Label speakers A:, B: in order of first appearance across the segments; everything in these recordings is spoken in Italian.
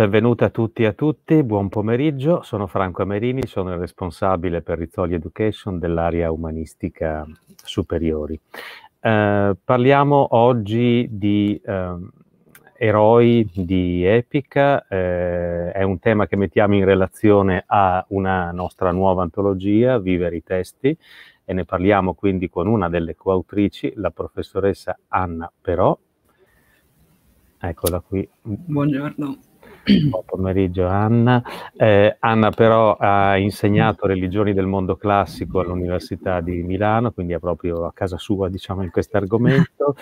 A: Benvenuti a tutti e a tutti, buon pomeriggio. Sono Franco Amerini, sono il responsabile per Rizzoli Education dell'area umanistica superiori. Eh, parliamo oggi di eh, eroi di epica, eh, è un tema che mettiamo in relazione a una nostra nuova antologia, Vivere i testi, e ne parliamo quindi con una delle coautrici, la professoressa Anna Però. Eccola qui.
B: Buongiorno
A: buon pomeriggio Anna. Eh, Anna però ha insegnato religioni del mondo classico all'Università di Milano, quindi è proprio a casa sua diciamo in questo argomento,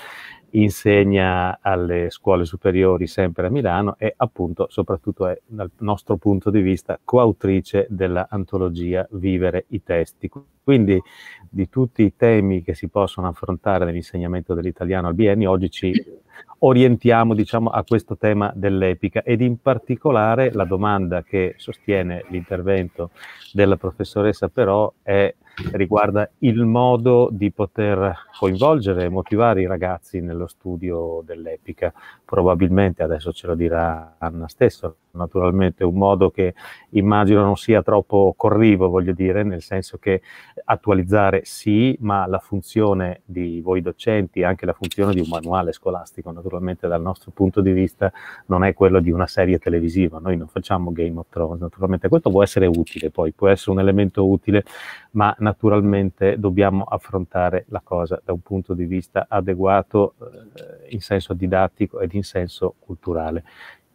A: insegna alle scuole superiori sempre a Milano e appunto soprattutto è dal nostro punto di vista coautrice dell'antologia Vivere i testi, quindi di tutti i temi che si possono affrontare nell'insegnamento dell'italiano al biennio, oggi ci orientiamo diciamo, a questo tema dell'epica ed in particolare la domanda che sostiene l'intervento della professoressa però è, riguarda il modo di poter coinvolgere e motivare i ragazzi nello studio dell'epica. Probabilmente adesso ce lo dirà Anna stesso naturalmente, un modo che immagino non sia troppo corrivo, voglio dire, nel senso che attualizzare sì, ma la funzione di voi docenti, anche la funzione di un manuale scolastico, naturalmente dal nostro punto di vista, non è quello di una serie televisiva, noi non facciamo Game of Thrones, naturalmente questo può essere utile, poi può essere un elemento utile, ma naturalmente dobbiamo affrontare la cosa da un punto di vista adeguato eh, in senso didattico ed in senso culturale.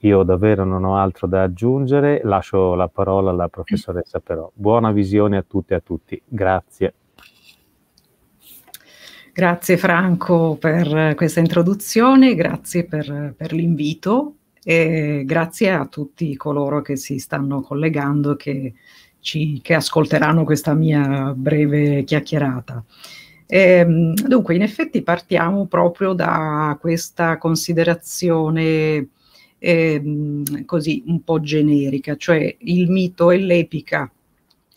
A: Io davvero non ho altro da aggiungere, lascio la parola alla professoressa però. Buona visione a tutte e a tutti. Grazie.
B: Grazie Franco per questa introduzione, grazie per, per l'invito e grazie a tutti coloro che si stanno collegando, che, che ascolteranno questa mia breve chiacchierata. E, ehm, dunque, in effetti partiamo proprio da questa considerazione ehm, così un po' generica, cioè il mito e l'epica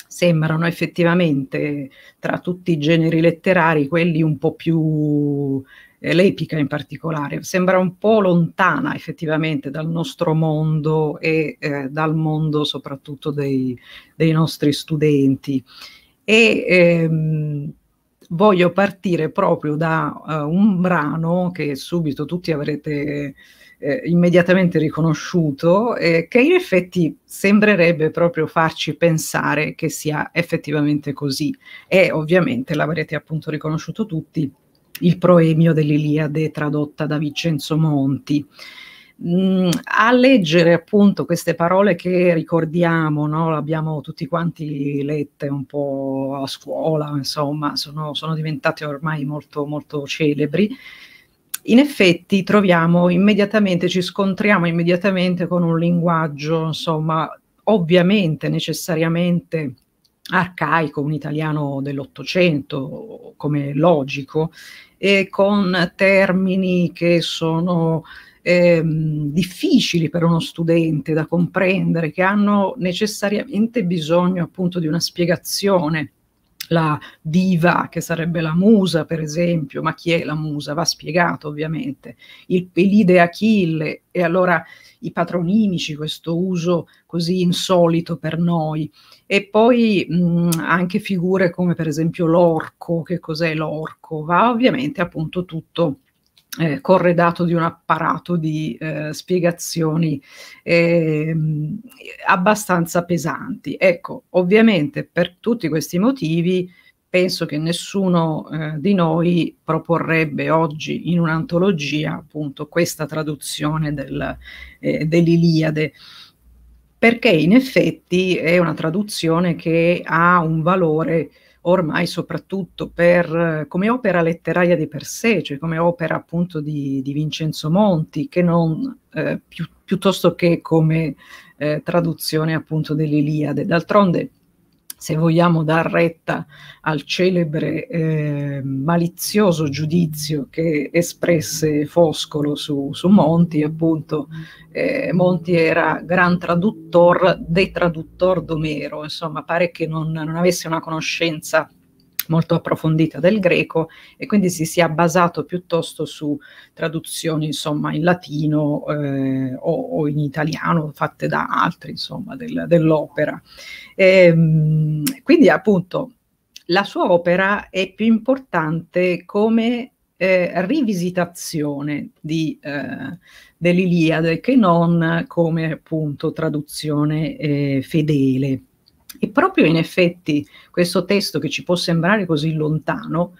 B: sembrano effettivamente tra tutti i generi letterari quelli un po' più eh, l'epica in particolare, sembra un po' lontana effettivamente dal nostro mondo e eh, dal mondo soprattutto dei, dei nostri studenti. E ehm, voglio partire proprio da uh, un brano che subito tutti avrete eh, immediatamente riconosciuto, eh, che in effetti sembrerebbe proprio farci pensare che sia effettivamente così. E ovviamente l'avrete appunto riconosciuto tutti, il proemio dell'Iliade tradotta da Vincenzo Monti. Mm, a leggere appunto queste parole che ricordiamo, no? abbiamo tutti quanti lette un po' a scuola, insomma, sono, sono diventate ormai molto, molto celebri in effetti troviamo immediatamente, ci scontriamo immediatamente con un linguaggio, insomma, ovviamente necessariamente arcaico, un italiano dell'Ottocento, come logico, e con termini che sono eh, difficili per uno studente da comprendere, che hanno necessariamente bisogno appunto di una spiegazione la diva che sarebbe la musa, per esempio, ma chi è la musa? Va spiegato ovviamente. Il Pelide Achille e allora i patronimici, questo uso così insolito per noi. E poi mh, mm, anche figure come per esempio l'orco, che cos'è l'orco? Va ovviamente appunto tutto eh, corredato di un apparato di eh, spiegazioni eh, abbastanza pesanti. Ecco, ovviamente per tutti questi motivi penso che nessuno eh, di noi proporrebbe oggi in un'antologia appunto questa traduzione del, eh, dell'Iliade perché in effetti è una traduzione che ha un valore ormai soprattutto per, eh, come opera letteraria di per sé, cioè come opera appunto di, di Vincenzo Monti, che non eh, più, piuttosto che come eh, traduzione appunto dell'Iliade. D'altronde se vogliamo dar retta al celebre eh, malizioso giudizio che espresse Foscolo su, su Monti, appunto eh, Monti era gran traduttor, de traduttor d'Omero, insomma pare che non, non avesse una conoscenza molto approfondita del greco e quindi si sia basato piuttosto su traduzioni insomma in latino eh, o, o, in italiano fatte da altri insomma del, dell'opera. E, ehm, quindi appunto la sua opera è più importante come eh, rivisitazione di, eh, dell'Iliade che non come appunto traduzione eh, fedele. E proprio in effetti questo testo che ci può sembrare così lontano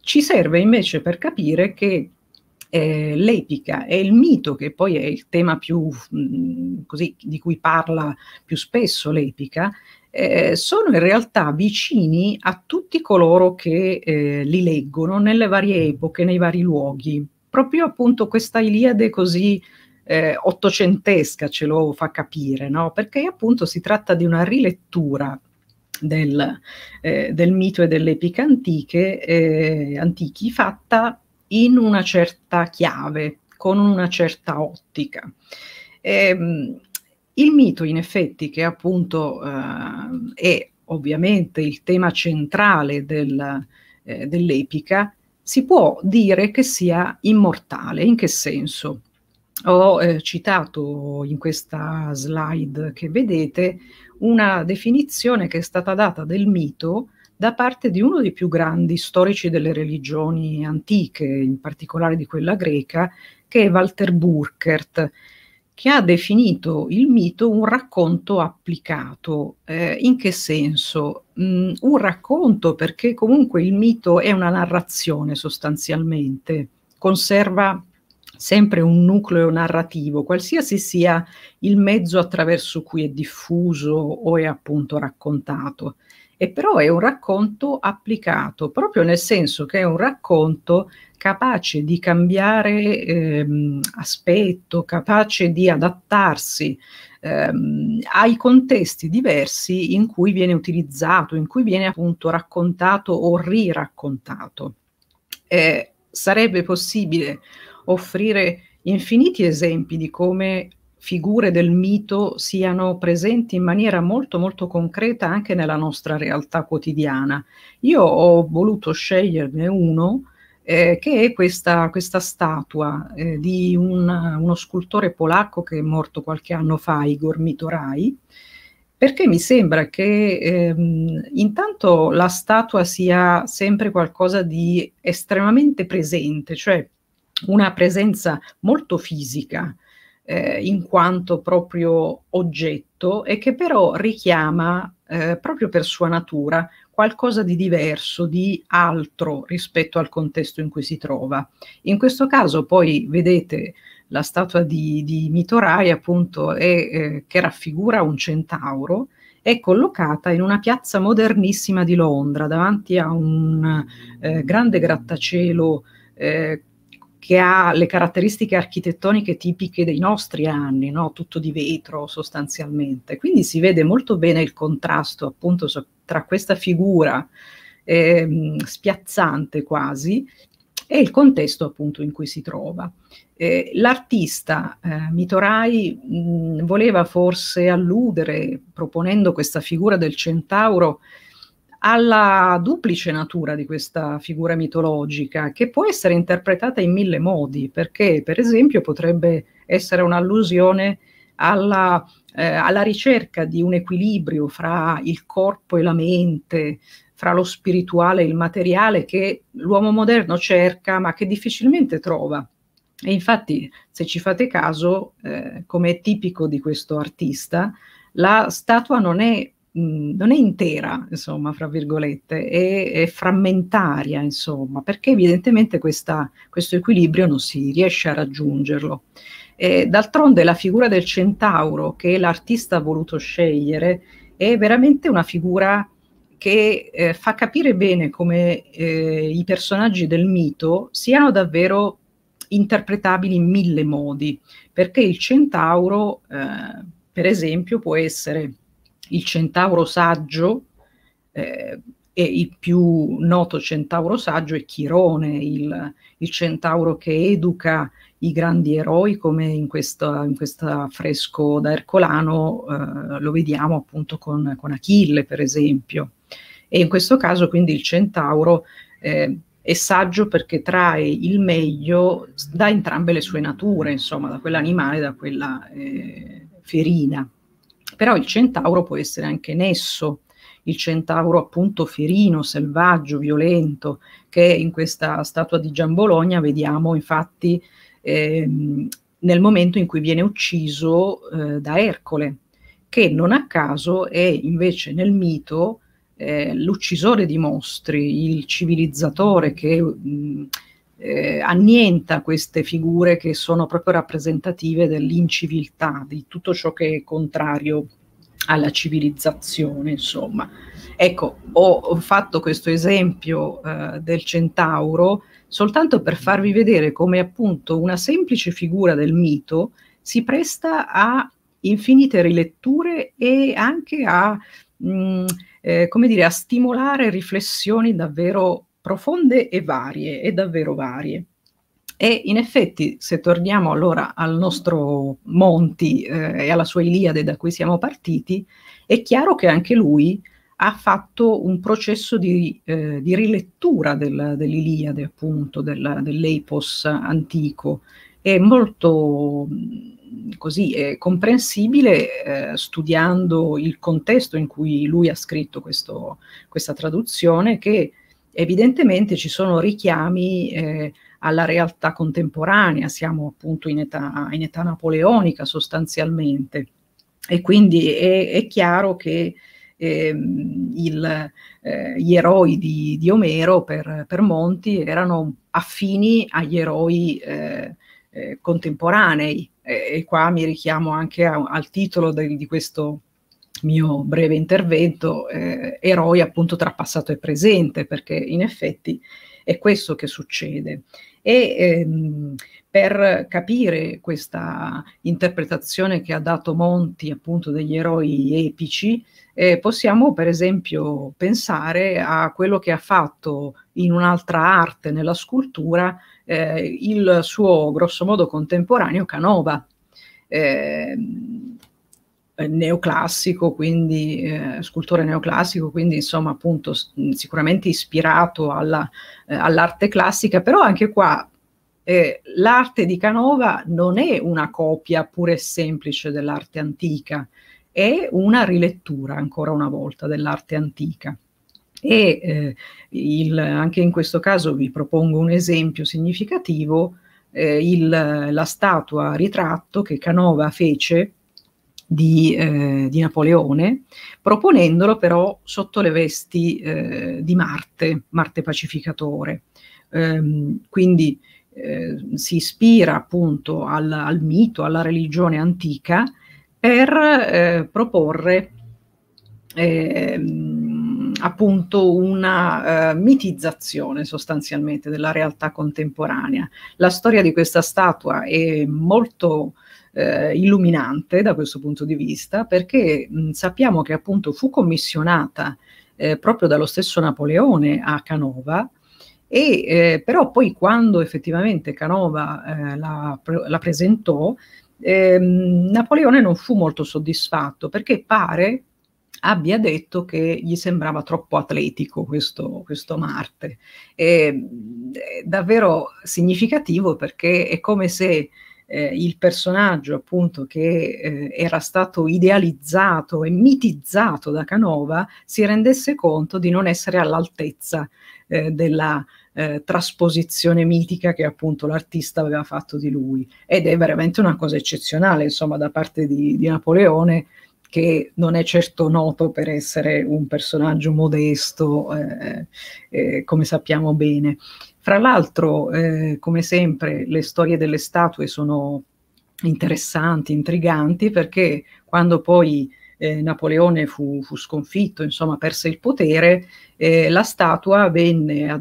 B: ci serve invece per capire che eh, l'epica e il mito, che poi è il tema più, mh, mm, così, di cui parla più spesso l'epica, eh, sono in realtà vicini a tutti coloro che eh, li leggono nelle varie epoche, nei vari luoghi. Proprio appunto questa Iliade così eh, ottocentesca ce lo fa capire, no? perché appunto si tratta di una rilettura del, eh, del mito e dell'epica antiche, eh, antichi fatta in una certa chiave, con una certa ottica. E, ehm, il mito, in effetti, che appunto eh, è ovviamente il tema centrale del, eh, dell'epica, si può dire che sia immortale. In che senso? ho eh, citato in questa slide che vedete una definizione che è stata data del mito da parte di uno dei più grandi storici delle religioni antiche, in particolare di quella greca, che è Walter Burkert, che ha definito il mito un racconto applicato. Eh, in che senso? Mm, un racconto perché comunque il mito è una narrazione sostanzialmente, conserva sempre un nucleo narrativo, qualsiasi sia il mezzo attraverso cui è diffuso o è appunto raccontato. E però è un racconto applicato, proprio nel senso che è un racconto capace di cambiare ehm, aspetto, capace di adattarsi ehm, ai contesti diversi in cui viene utilizzato, in cui viene appunto raccontato o riraccontato. Eh, sarebbe possibile offrire infiniti esempi di come figure del mito siano presenti in maniera molto molto concreta anche nella nostra realtà quotidiana. Io ho voluto sceglierne uno eh, che è questa, questa statua eh, di una, uno scultore polacco che è morto qualche anno fa, Igor Mitorai, perché mi sembra che ehm, intanto la statua sia sempre qualcosa di estremamente presente, cioè una presenza molto fisica eh, in quanto proprio oggetto e che però richiama eh, proprio per sua natura qualcosa di diverso, di altro rispetto al contesto in cui si trova. In questo caso poi vedete la statua di, di Mitorai appunto è, eh, che raffigura un centauro è collocata in una piazza modernissima di Londra davanti a un eh, grande grattacielo eh, che ha le caratteristiche architettoniche tipiche dei nostri anni, no? tutto di vetro sostanzialmente. Quindi si vede molto bene il contrasto appunto so, tra questa figura eh, spiazzante quasi e il contesto appunto in cui si trova. Eh, l'artista eh, Mitorai mh, voleva forse alludere, proponendo questa figura del centauro, alla duplice natura di questa figura mitologica, che può essere interpretata in mille modi, perché per esempio potrebbe essere un'allusione alla, eh, alla ricerca di un equilibrio fra il corpo e la mente, fra lo spirituale e il materiale che l'uomo moderno cerca ma che difficilmente trova. E infatti, se ci fate caso, eh, come è tipico di questo artista, la statua non è non è intera, insomma, fra virgolette, è, è frammentaria, insomma, perché evidentemente questa, questo equilibrio non si riesce a raggiungerlo. E, d'altronde la figura del centauro che l'artista ha voluto scegliere è veramente una figura che eh, fa capire bene come eh, i personaggi del mito siano davvero interpretabili in mille modi, perché il centauro, eh, per esempio, può essere il centauro saggio, eh, e il più noto centauro saggio è Chirone, il, il centauro che educa i grandi eroi, come in questo affresco da Ercolano eh, lo vediamo appunto con, con, Achille, per esempio. E in questo caso quindi il centauro eh, è saggio perché trae il meglio da entrambe le sue nature, insomma, da quell'animale e da quella eh, ferina. Però il centauro può essere anche nesso, il centauro appunto ferino, selvaggio, violento, che in questa statua di Giambologna vediamo infatti ehm, nel momento in cui viene ucciso eh, da Ercole, che non a caso è invece nel mito eh, l'uccisore di mostri, il civilizzatore che mh, eh, annienta queste figure che sono proprio rappresentative dell'inciviltà, di tutto ciò che è contrario alla civilizzazione, insomma. Ecco, ho, fatto questo esempio eh, del centauro soltanto per farvi vedere come appunto una semplice figura del mito si presta a infinite riletture e anche a, mh, mm, eh, come dire, a stimolare riflessioni davvero profonde e varie, e davvero varie. E in effetti, se torniamo allora al nostro Monti eh, e alla sua Iliade da cui siamo partiti, è chiaro che anche lui ha fatto un processo di, eh, di rilettura del, dell'Iliade, appunto, del, dell'epos antico. È molto mm, così è comprensibile eh, studiando il contesto in cui lui ha scritto questo, questa traduzione che Evidentemente ci sono richiami eh, alla realtà contemporanea, siamo appunto in età, in età napoleonica sostanzialmente e quindi è, è chiaro che eh, il, eh, gli eroi di, di Omero per, per, Monti erano affini agli eroi eh, eh contemporanei e qua mi richiamo anche a, al titolo del, di questo mio breve intervento, eh, eroi appunto tra passato e presente, perché in effetti è questo che succede. E ehm, per capire questa interpretazione che ha dato Monti appunto degli eroi epici, eh, possiamo per esempio pensare a quello che ha fatto in un'altra arte, nella scultura, eh, il suo grossomodo contemporaneo Canova. Eh, eh, neoclassico, quindi eh, scultore neoclassico, quindi insomma appunto sicuramente ispirato alla, eh, all'arte classica, però anche qua eh, l'arte di Canova non è una copia pure e semplice dell'arte antica, è una rilettura ancora una volta dell'arte antica. E eh, il, anche in questo caso vi propongo un esempio significativo, eh, il, la statua ritratto che Canova fece di, eh, di Napoleone, proponendolo però sotto le vesti eh, di Marte, Marte pacificatore. Ehm, quindi eh, si ispira appunto al, al, mito, alla religione antica per eh, proporre ehm, appunto una uh, mitizzazione sostanzialmente della realtà contemporanea. La storia di questa statua è molto eh, illuminante da questo punto di vista, perché mh, sappiamo che appunto fu commissionata eh, proprio dallo stesso Napoleone a Canova, e eh, però poi quando effettivamente Canova eh, la, la, presentò, ehm, Napoleone non fu molto soddisfatto perché pare abbia detto che gli sembrava troppo atletico questo, questo Marte. E, è davvero significativo perché è come se eh, il personaggio appunto che eh, era stato idealizzato e mitizzato da Canova si rendesse conto di non essere all'altezza eh, della eh, trasposizione mitica che appunto l'artista aveva fatto di lui ed è veramente una cosa eccezionale insomma da parte di, di Napoleone che non è certo noto per essere un personaggio modesto, eh, eh, come sappiamo bene. Fra l'altro, eh, come sempre, le storie delle statue sono interessanti, intriganti, perché quando poi eh, Napoleone fu, fu, sconfitto, insomma perse il potere, eh, la statua venne a,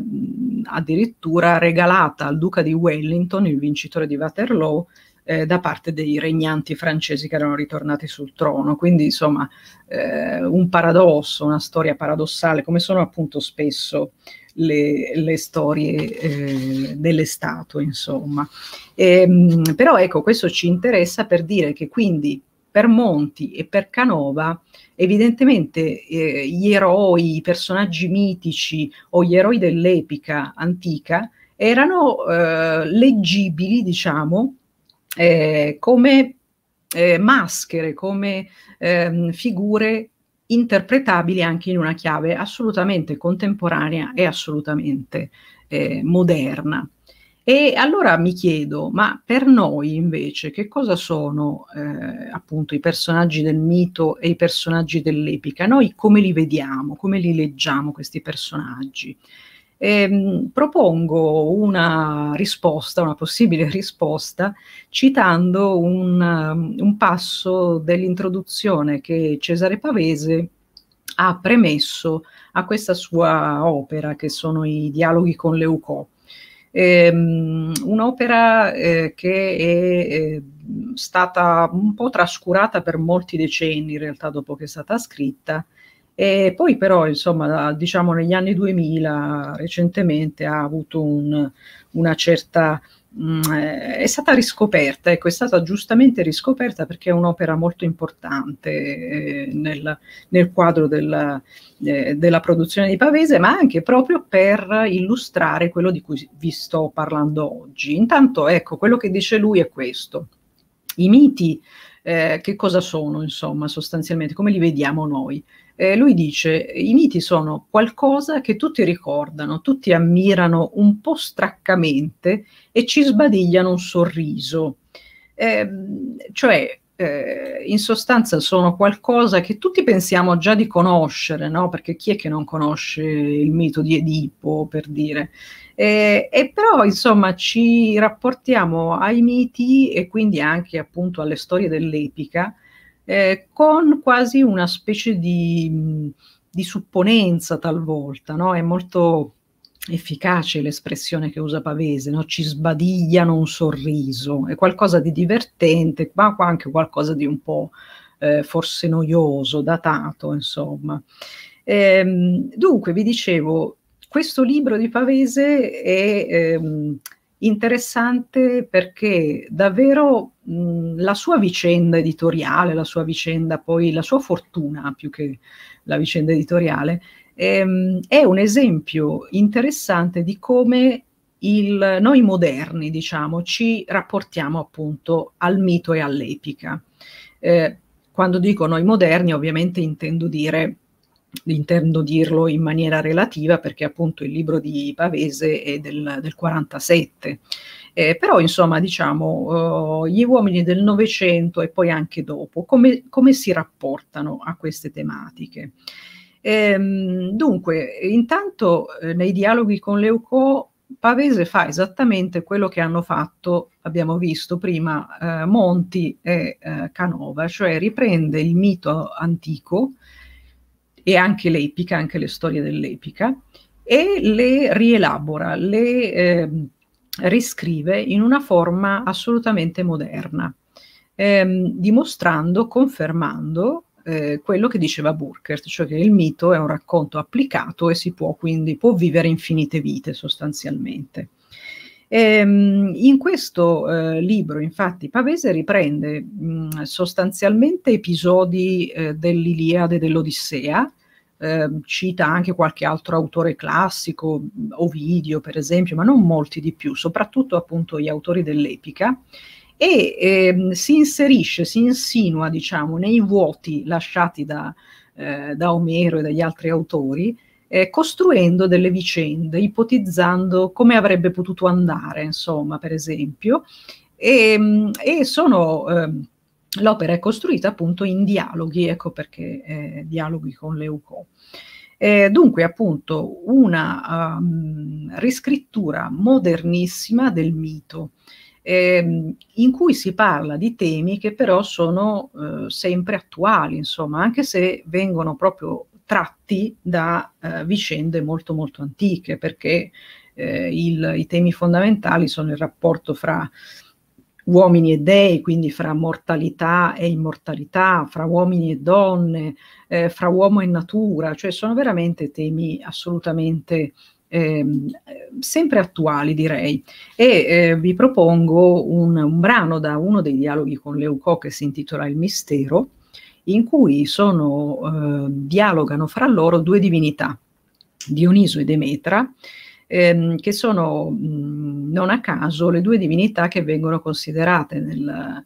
B: addirittura regalata al duca di Wellington, il vincitore di Waterloo, eh, da parte dei regnanti francesi che erano ritornati sul trono. Quindi insomma eh, un paradosso, una storia paradossale, come sono appunto spesso le, le storie eh, delle statue, insomma. E, ehm, però ecco, questo ci interessa per dire che quindi per Monti e per Canova evidentemente eh, gli eroi, i personaggi mitici o gli eroi dell'epica antica erano eh, leggibili, diciamo, eh, come eh, maschere, come ehm, figure interpretabili anche in una chiave assolutamente contemporanea e assolutamente eh, moderna. E allora mi chiedo, ma per noi invece che cosa sono eh, appunto i personaggi del mito e i personaggi dell'epica? Noi come li vediamo, come li leggiamo questi personaggi? ehm, propongo una risposta, una possibile risposta, citando un, um, un passo dell'introduzione che Cesare Pavese ha premesso a questa sua opera, che sono i dialoghi con Leucò. Ehm, un'opera eh, che è eh, stata un po' trascurata per molti decenni, in realtà, dopo che è stata scritta, e poi però, insomma, diciamo negli anni 2000, recentemente ha avuto un, una certa... Mh, mm, eh, è stata riscoperta, ecco, è stata giustamente riscoperta perché è un'opera molto importante eh, nel, nel, quadro della, eh, della produzione di Pavese, ma anche proprio per illustrare quello di cui vi sto parlando oggi. Intanto, ecco, quello che dice lui è questo i miti, eh, che cosa sono, insomma, sostanzialmente, come li vediamo noi. Eh, lui dice, i miti sono qualcosa che tutti ricordano, tutti ammirano un po' straccamente e ci sbadigliano un sorriso. Eh, cioè, eh, in sostanza sono qualcosa che tutti pensiamo già di conoscere, no? perché chi è che non conosce il mito di Edipo, per dire, eh, e però insomma ci rapportiamo ai miti e quindi anche appunto alle storie dell'epica eh, con quasi una specie di, di supponenza talvolta, no? È molto efficace l'espressione che usa Pavese, no? ci sbadigliano un sorriso, è qualcosa di divertente, ma anche qualcosa di un po' eh, forse noioso, datato, insomma. Ehm, dunque, vi dicevo, questo libro di Pavese è ehm, interessante perché davvero mh, la sua vicenda editoriale, la sua vicenda poi, la sua fortuna più che la vicenda editoriale, ehm, è un esempio interessante di come il, noi moderni, diciamo, ci rapportiamo appunto al mito e all'epica. Eh, quando dico noi moderni, ovviamente intendo dire intendo dirlo in maniera relativa perché appunto il libro di Pavese è del, del 47. Eh, però insomma diciamo uh, gli uomini del Novecento e poi anche dopo come, come si rapportano a queste tematiche. Ehm, dunque, intanto eh, nei dialoghi con Leucò Pavese fa esattamente quello che hanno fatto, abbiamo visto prima, eh, Monti e eh, Canova, cioè riprende il mito antico e anche l'epica, anche le storie dell'epica, e le rielabora, le eh, riscrive in una forma assolutamente moderna, ehm, dimostrando, confermando eh, quello che diceva Burkert, cioè che il mito è un racconto applicato e si può quindi può vivere infinite vite sostanzialmente. Ehm, in questo eh, libro, infatti, Pavese riprende mh, sostanzialmente episodi eh, dell'Iliade e dell'Odissea, eh, cita anche qualche altro autore classico, Ovidio per esempio, ma non molti di più, soprattutto appunto gli autori dell'epica, e ehm, si inserisce, si insinua, diciamo, nei vuoti lasciati da, eh, da Omero e dagli altri autori, eh, costruendo delle vicende, ipotizzando come avrebbe potuto andare, insomma, per esempio, e, mm, e sono... Eh, L'opera è costruita appunto in dialoghi, ecco perché eh, dialoghi con Leucò. Eh, dunque, appunto, una um, riscrittura modernissima del mito, ehm, in cui si parla di temi che però sono eh, sempre attuali, insomma, anche se vengono proprio tratti da eh, vicende molto molto antiche, perché eh, il, i temi fondamentali sono il rapporto fra uomini e dei, quindi fra mortalità e immortalità, fra uomini e donne, eh, fra uomo e natura, cioè sono veramente temi assolutamente eh, sempre attuali direi e eh, vi propongo un, un, brano da uno dei dialoghi con Leucò che si intitola Il mistero in cui sono, eh, dialogano fra loro due divinità, Dioniso e Demetra, ehm, che sono mh, non a caso le due divinità che vengono considerate nel,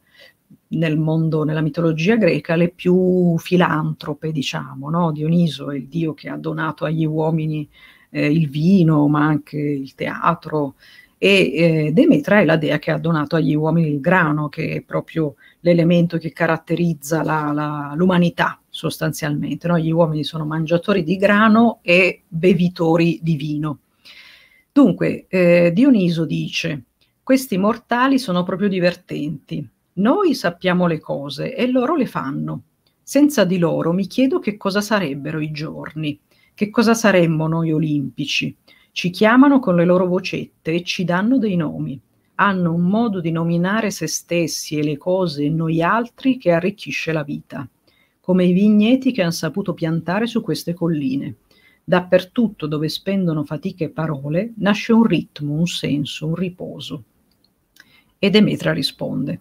B: nel mondo, nella mitologia greca, le più filantrope, diciamo. No? Dioniso è il dio che ha donato agli uomini eh, il vino, ma anche il teatro, e eh, Demetra è la dea che ha donato agli uomini il grano, che è proprio l'elemento che caratterizza la, la, l'umanità sostanzialmente. No? Gli uomini sono mangiatori di grano e bevitori di vino. Dunque, eh, Dioniso dice, questi mortali sono proprio divertenti. Noi sappiamo le cose e loro le fanno. Senza di loro mi chiedo che cosa sarebbero i giorni, che cosa saremmo noi olimpici. Ci chiamano con le loro vocette e ci danno dei nomi hanno un modo di nominare se stessi e le cose e noi altri che arricchisce la vita, come i vigneti che hanno saputo piantare su queste colline. Dappertutto dove spendono fatiche e parole nasce un ritmo, un senso, un riposo. E Demetra risponde.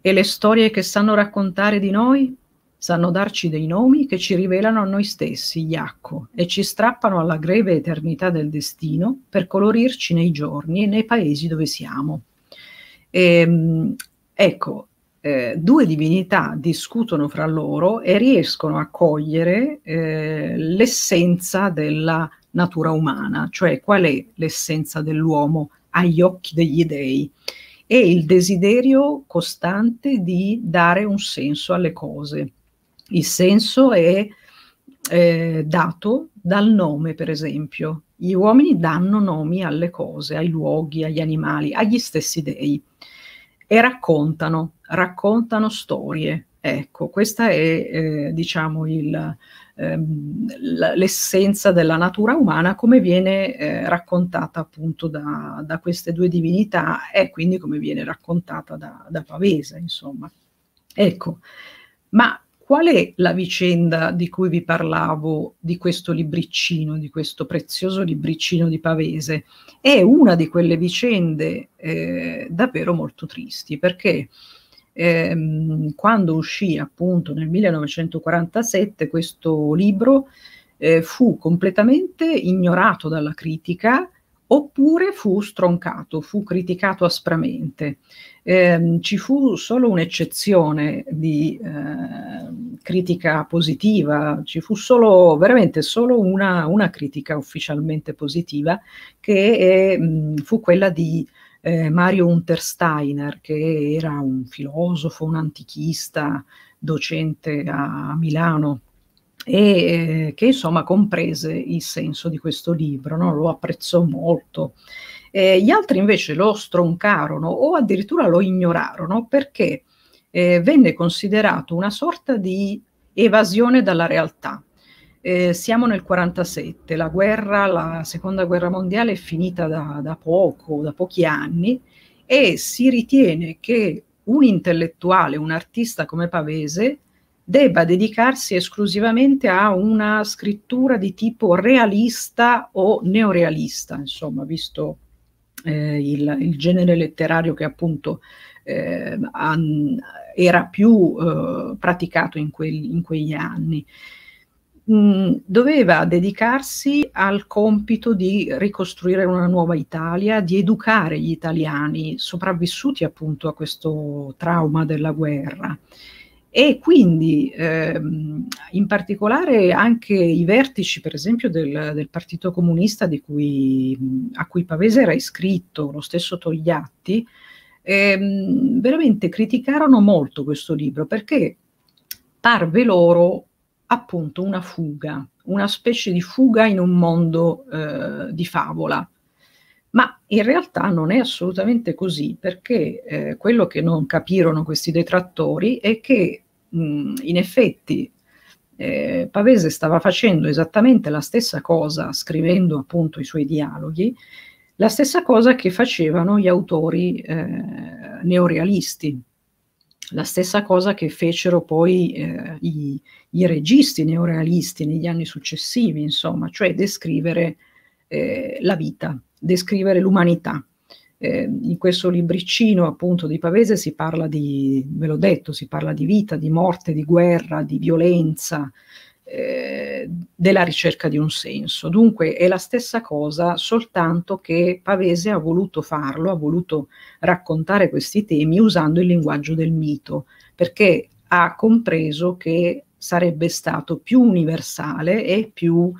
B: E le storie che sanno raccontare di noi? sanno darci dei nomi che ci rivelano a noi stessi, Iacco, e ci strappano alla greve eternità del destino per colorirci nei giorni e nei paesi dove siamo. E, ehm, ecco, eh, due divinità discutono fra loro e riescono a cogliere eh, l'essenza della natura umana, cioè qual è l'essenza dell'uomo agli occhi degli dei e il desiderio costante di dare un senso alle cose. Il senso è eh, dato dal nome, per esempio. Gli uomini danno nomi alle cose, ai luoghi, agli animali, agli stessi dei e raccontano, raccontano storie. Ecco, questa è, eh, diciamo, il, ehm, l'essenza della natura umana come viene eh, raccontata appunto da, da, queste due divinità e quindi come viene raccontata da, da Pavese, insomma. Ecco, ma Qual è la vicenda di cui vi parlavo, di questo libriccino, di questo prezioso libriccino di Pavese? È una di quelle vicende eh, davvero molto tristi, perché ehm, quando uscì appunto nel 1947 questo libro eh, fu completamente ignorato dalla critica oppure fu stroncato, fu criticato aspramente. Eh, ci fu solo un'eccezione di eh, critica positiva, ci fu solo, veramente solo una, una critica ufficialmente positiva che eh, fu quella di eh, Mario Untersteiner, che era un filosofo, un antichista, docente a Milano e eh, che insomma comprese il senso di questo libro, no? lo apprezzò molto. Eh, gli altri invece lo stroncarono o addirittura lo ignorarono perché eh, venne considerato una sorta di evasione dalla realtà. Eh, siamo nel 47, la guerra, la seconda guerra mondiale è finita da, da poco, da pochi anni e si ritiene che un intellettuale, un artista come Pavese debba dedicarsi esclusivamente a una scrittura di tipo realista o neorealista, insomma, visto eh, il, il, genere letterario che appunto eh, an, era più eh, praticato in, quel, in, quegli anni. Mm, doveva dedicarsi al compito di ricostruire una nuova Italia, di educare gli italiani sopravvissuti appunto a questo trauma della guerra e quindi ehm, in particolare anche i vertici per esempio del, del partito comunista cui, a cui Pavese era iscritto, lo stesso Togliatti, ehm, veramente criticarono molto questo libro perché parve loro appunto una fuga, una specie di fuga in un mondo eh, di favola. Ma in realtà non è assolutamente così, perché eh, quello che non capirono questi detrattori è che mh, in effetti eh, Pavese stava facendo esattamente la stessa cosa, scrivendo appunto i suoi dialoghi, la stessa cosa che facevano gli autori eh, neorealisti, la stessa cosa che fecero poi eh, i, i registi neorealisti negli anni successivi, insomma, cioè descrivere eh, la vita, descrivere l'umanità. Eh, in questo libricino appunto di Pavese si parla di, ve l'ho detto, si parla di vita, di morte, di guerra, di violenza, eh, della ricerca di un senso. Dunque è la stessa cosa, soltanto che Pavese ha voluto farlo, ha voluto raccontare questi temi usando il linguaggio del mito, perché ha compreso che sarebbe stato più universale e più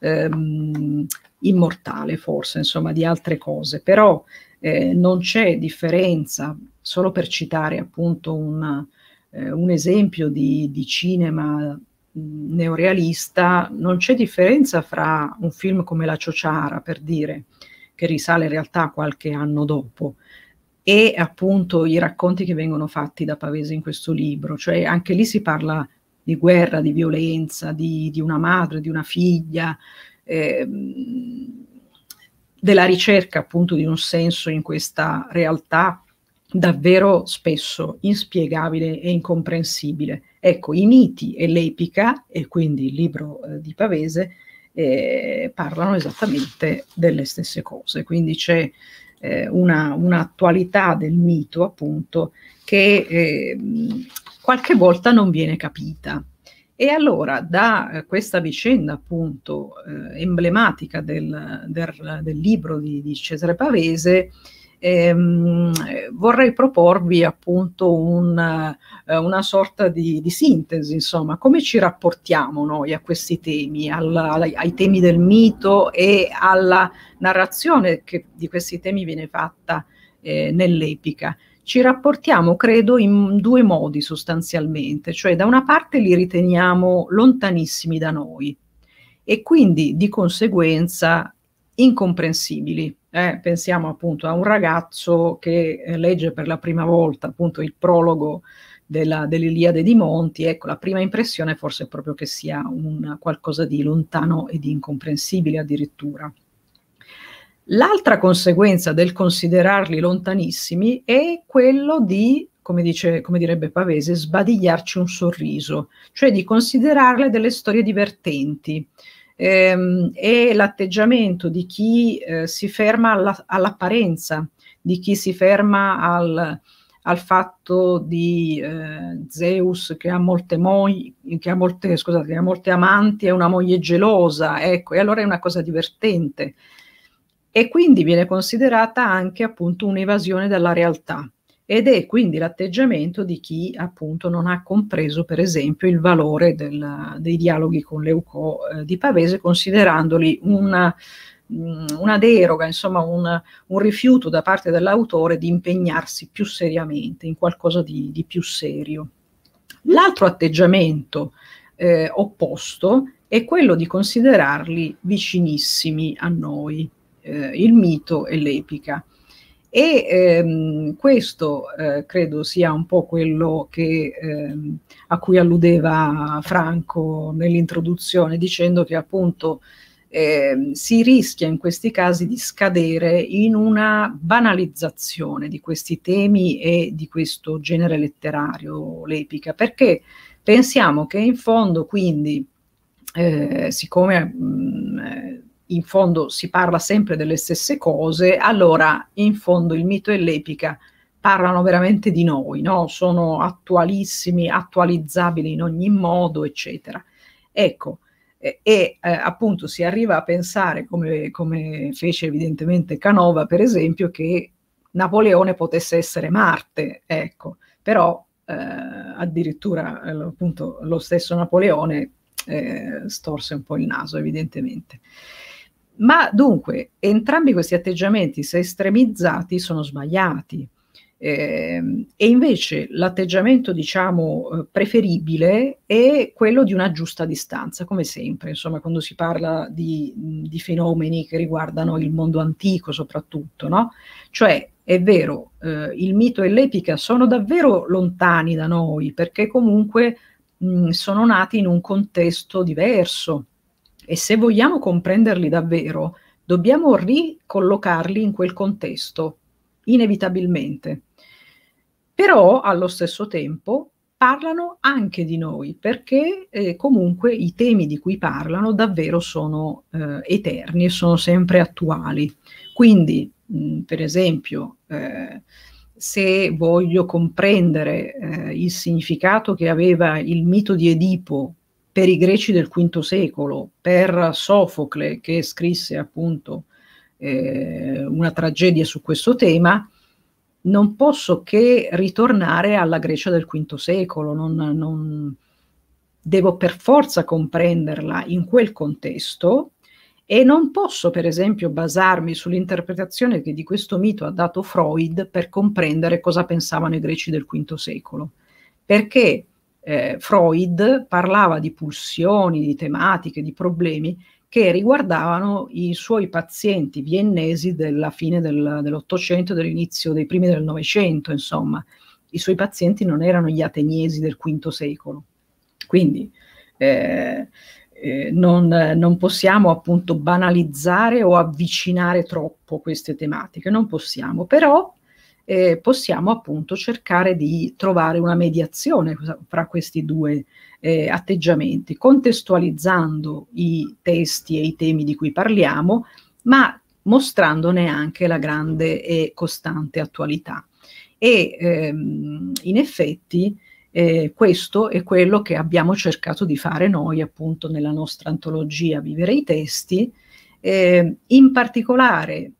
B: ehm, immortale forse, insomma, di altre cose, però eh, non c'è differenza, solo per citare appunto una, eh, un esempio di, di cinema neorealista, non c'è differenza fra un film come La Ciociara, per dire, che risale in realtà qualche anno dopo, e appunto i racconti che vengono fatti da Pavese in questo libro, cioè anche lì si parla di guerra, di violenza, di, di una madre, di una figlia, eh, della ricerca appunto di un senso in questa realtà davvero spesso inspiegabile e incomprensibile. Ecco, i miti e l'epica, e quindi il libro eh, di Pavese, eh, parlano esattamente delle stesse cose, quindi c'è eh, una, un'attualità del mito appunto che ehm, qualche volta non viene capita. E allora da eh, questa vicenda appunto eh, emblematica del, del, del, libro di, di Cesare Pavese, ehm, vorrei proporvi appunto un, eh, una sorta di, di, sintesi, insomma, come ci rapportiamo noi a questi temi, alla, ai temi del mito e alla narrazione che di questi temi viene fatta eh, nell'epica ci rapportiamo, credo, in due modi sostanzialmente, cioè da una parte li riteniamo lontanissimi da noi e quindi di conseguenza incomprensibili. Eh, pensiamo appunto a un ragazzo che eh, legge per la prima volta appunto il prologo della, dell'Iliade di Monti, ecco la prima impressione forse è proprio che sia un, qualcosa di lontano e di incomprensibile addirittura. L'altra conseguenza del considerarli lontanissimi è quello di, come, dice, come direbbe Pavese, sbadigliarci un sorriso, cioè di considerarle delle storie divertenti. Ehm, è l'atteggiamento di chi eh, si ferma alla, all'apparenza, di chi si ferma al, al fatto di eh, Zeus che ha molte, mogli, che ha molte, scusate, che ha molte amanti, è una moglie gelosa, ecco, e allora è una cosa divertente e quindi viene considerata anche appunto un'evasione dalla realtà ed è quindi l'atteggiamento di chi appunto non ha compreso per esempio il valore del, dei dialoghi con Leucò eh, di Pavese considerandoli una, mm, una deroga, insomma un, un, rifiuto da parte dell'autore di impegnarsi più seriamente in qualcosa di, di più serio. L'altro atteggiamento eh, opposto è quello di considerarli vicinissimi a noi, eh, il mito e l'epica. E ehm, questo eh, credo sia un po' quello che, ehm, a cui alludeva Franco nell'introduzione, dicendo che appunto eh, si rischia in questi casi di scadere in una banalizzazione di questi temi e di questo genere letterario, l'epica, perché pensiamo che in fondo quindi, eh, siccome mh, mm, in fondo si parla sempre delle stesse cose, allora in fondo il mito e l'epica parlano veramente di noi, no? sono attualissimi, attualizzabili in ogni modo, eccetera. Ecco, e, e eh, appunto si arriva a pensare, come, come fece evidentemente Canova, per esempio, che Napoleone potesse essere Marte, ecco, però eh, addirittura eh, appunto lo stesso Napoleone eh, storse un po' il naso, evidentemente. Ma dunque, entrambi questi atteggiamenti, se estremizzati, sono sbagliati. Eh, e invece l'atteggiamento, diciamo, eh, preferibile è quello di una giusta distanza, come sempre, insomma, quando si parla di, di fenomeni che riguardano il mondo antico soprattutto, no? Cioè, è vero, eh, il mito e l'epica sono davvero lontani da noi, perché comunque mh, sono nati in un contesto diverso, e se vogliamo comprenderli davvero, dobbiamo ricollocarli in quel contesto, inevitabilmente. Però allo stesso tempo parlano anche di noi, perché eh, comunque i temi di cui parlano davvero sono eh, eterni e sono sempre attuali. Quindi, mh, per esempio, eh, se voglio comprendere eh, il significato che aveva il mito di Edipo per i greci del V secolo, per Sofocle che scrisse appunto eh, una tragedia su questo tema, non posso che ritornare alla Grecia del V secolo, non, non devo per forza comprenderla in quel contesto e non posso, per esempio, basarmi sull'interpretazione che di questo mito ha dato Freud per comprendere cosa pensavano i greci del V secolo, perché eh, Freud parlava di pulsioni, di tematiche, di problemi che riguardavano i suoi pazienti viennesi della fine del, dell'Ottocento, dell'inizio dei primi del Novecento, insomma. I suoi pazienti non erano gli ateniesi del V secolo. Quindi eh, eh, non, non, possiamo appunto banalizzare o avvicinare troppo queste tematiche, non possiamo, però eh, possiamo appunto cercare di trovare una mediazione fra questi due eh, atteggiamenti, contestualizzando i testi e i temi di cui parliamo, ma mostrandone anche la grande e costante attualità. E ehm, in effetti eh, questo è quello che abbiamo cercato di fare noi appunto nella nostra antologia Vivere i testi, eh, in particolare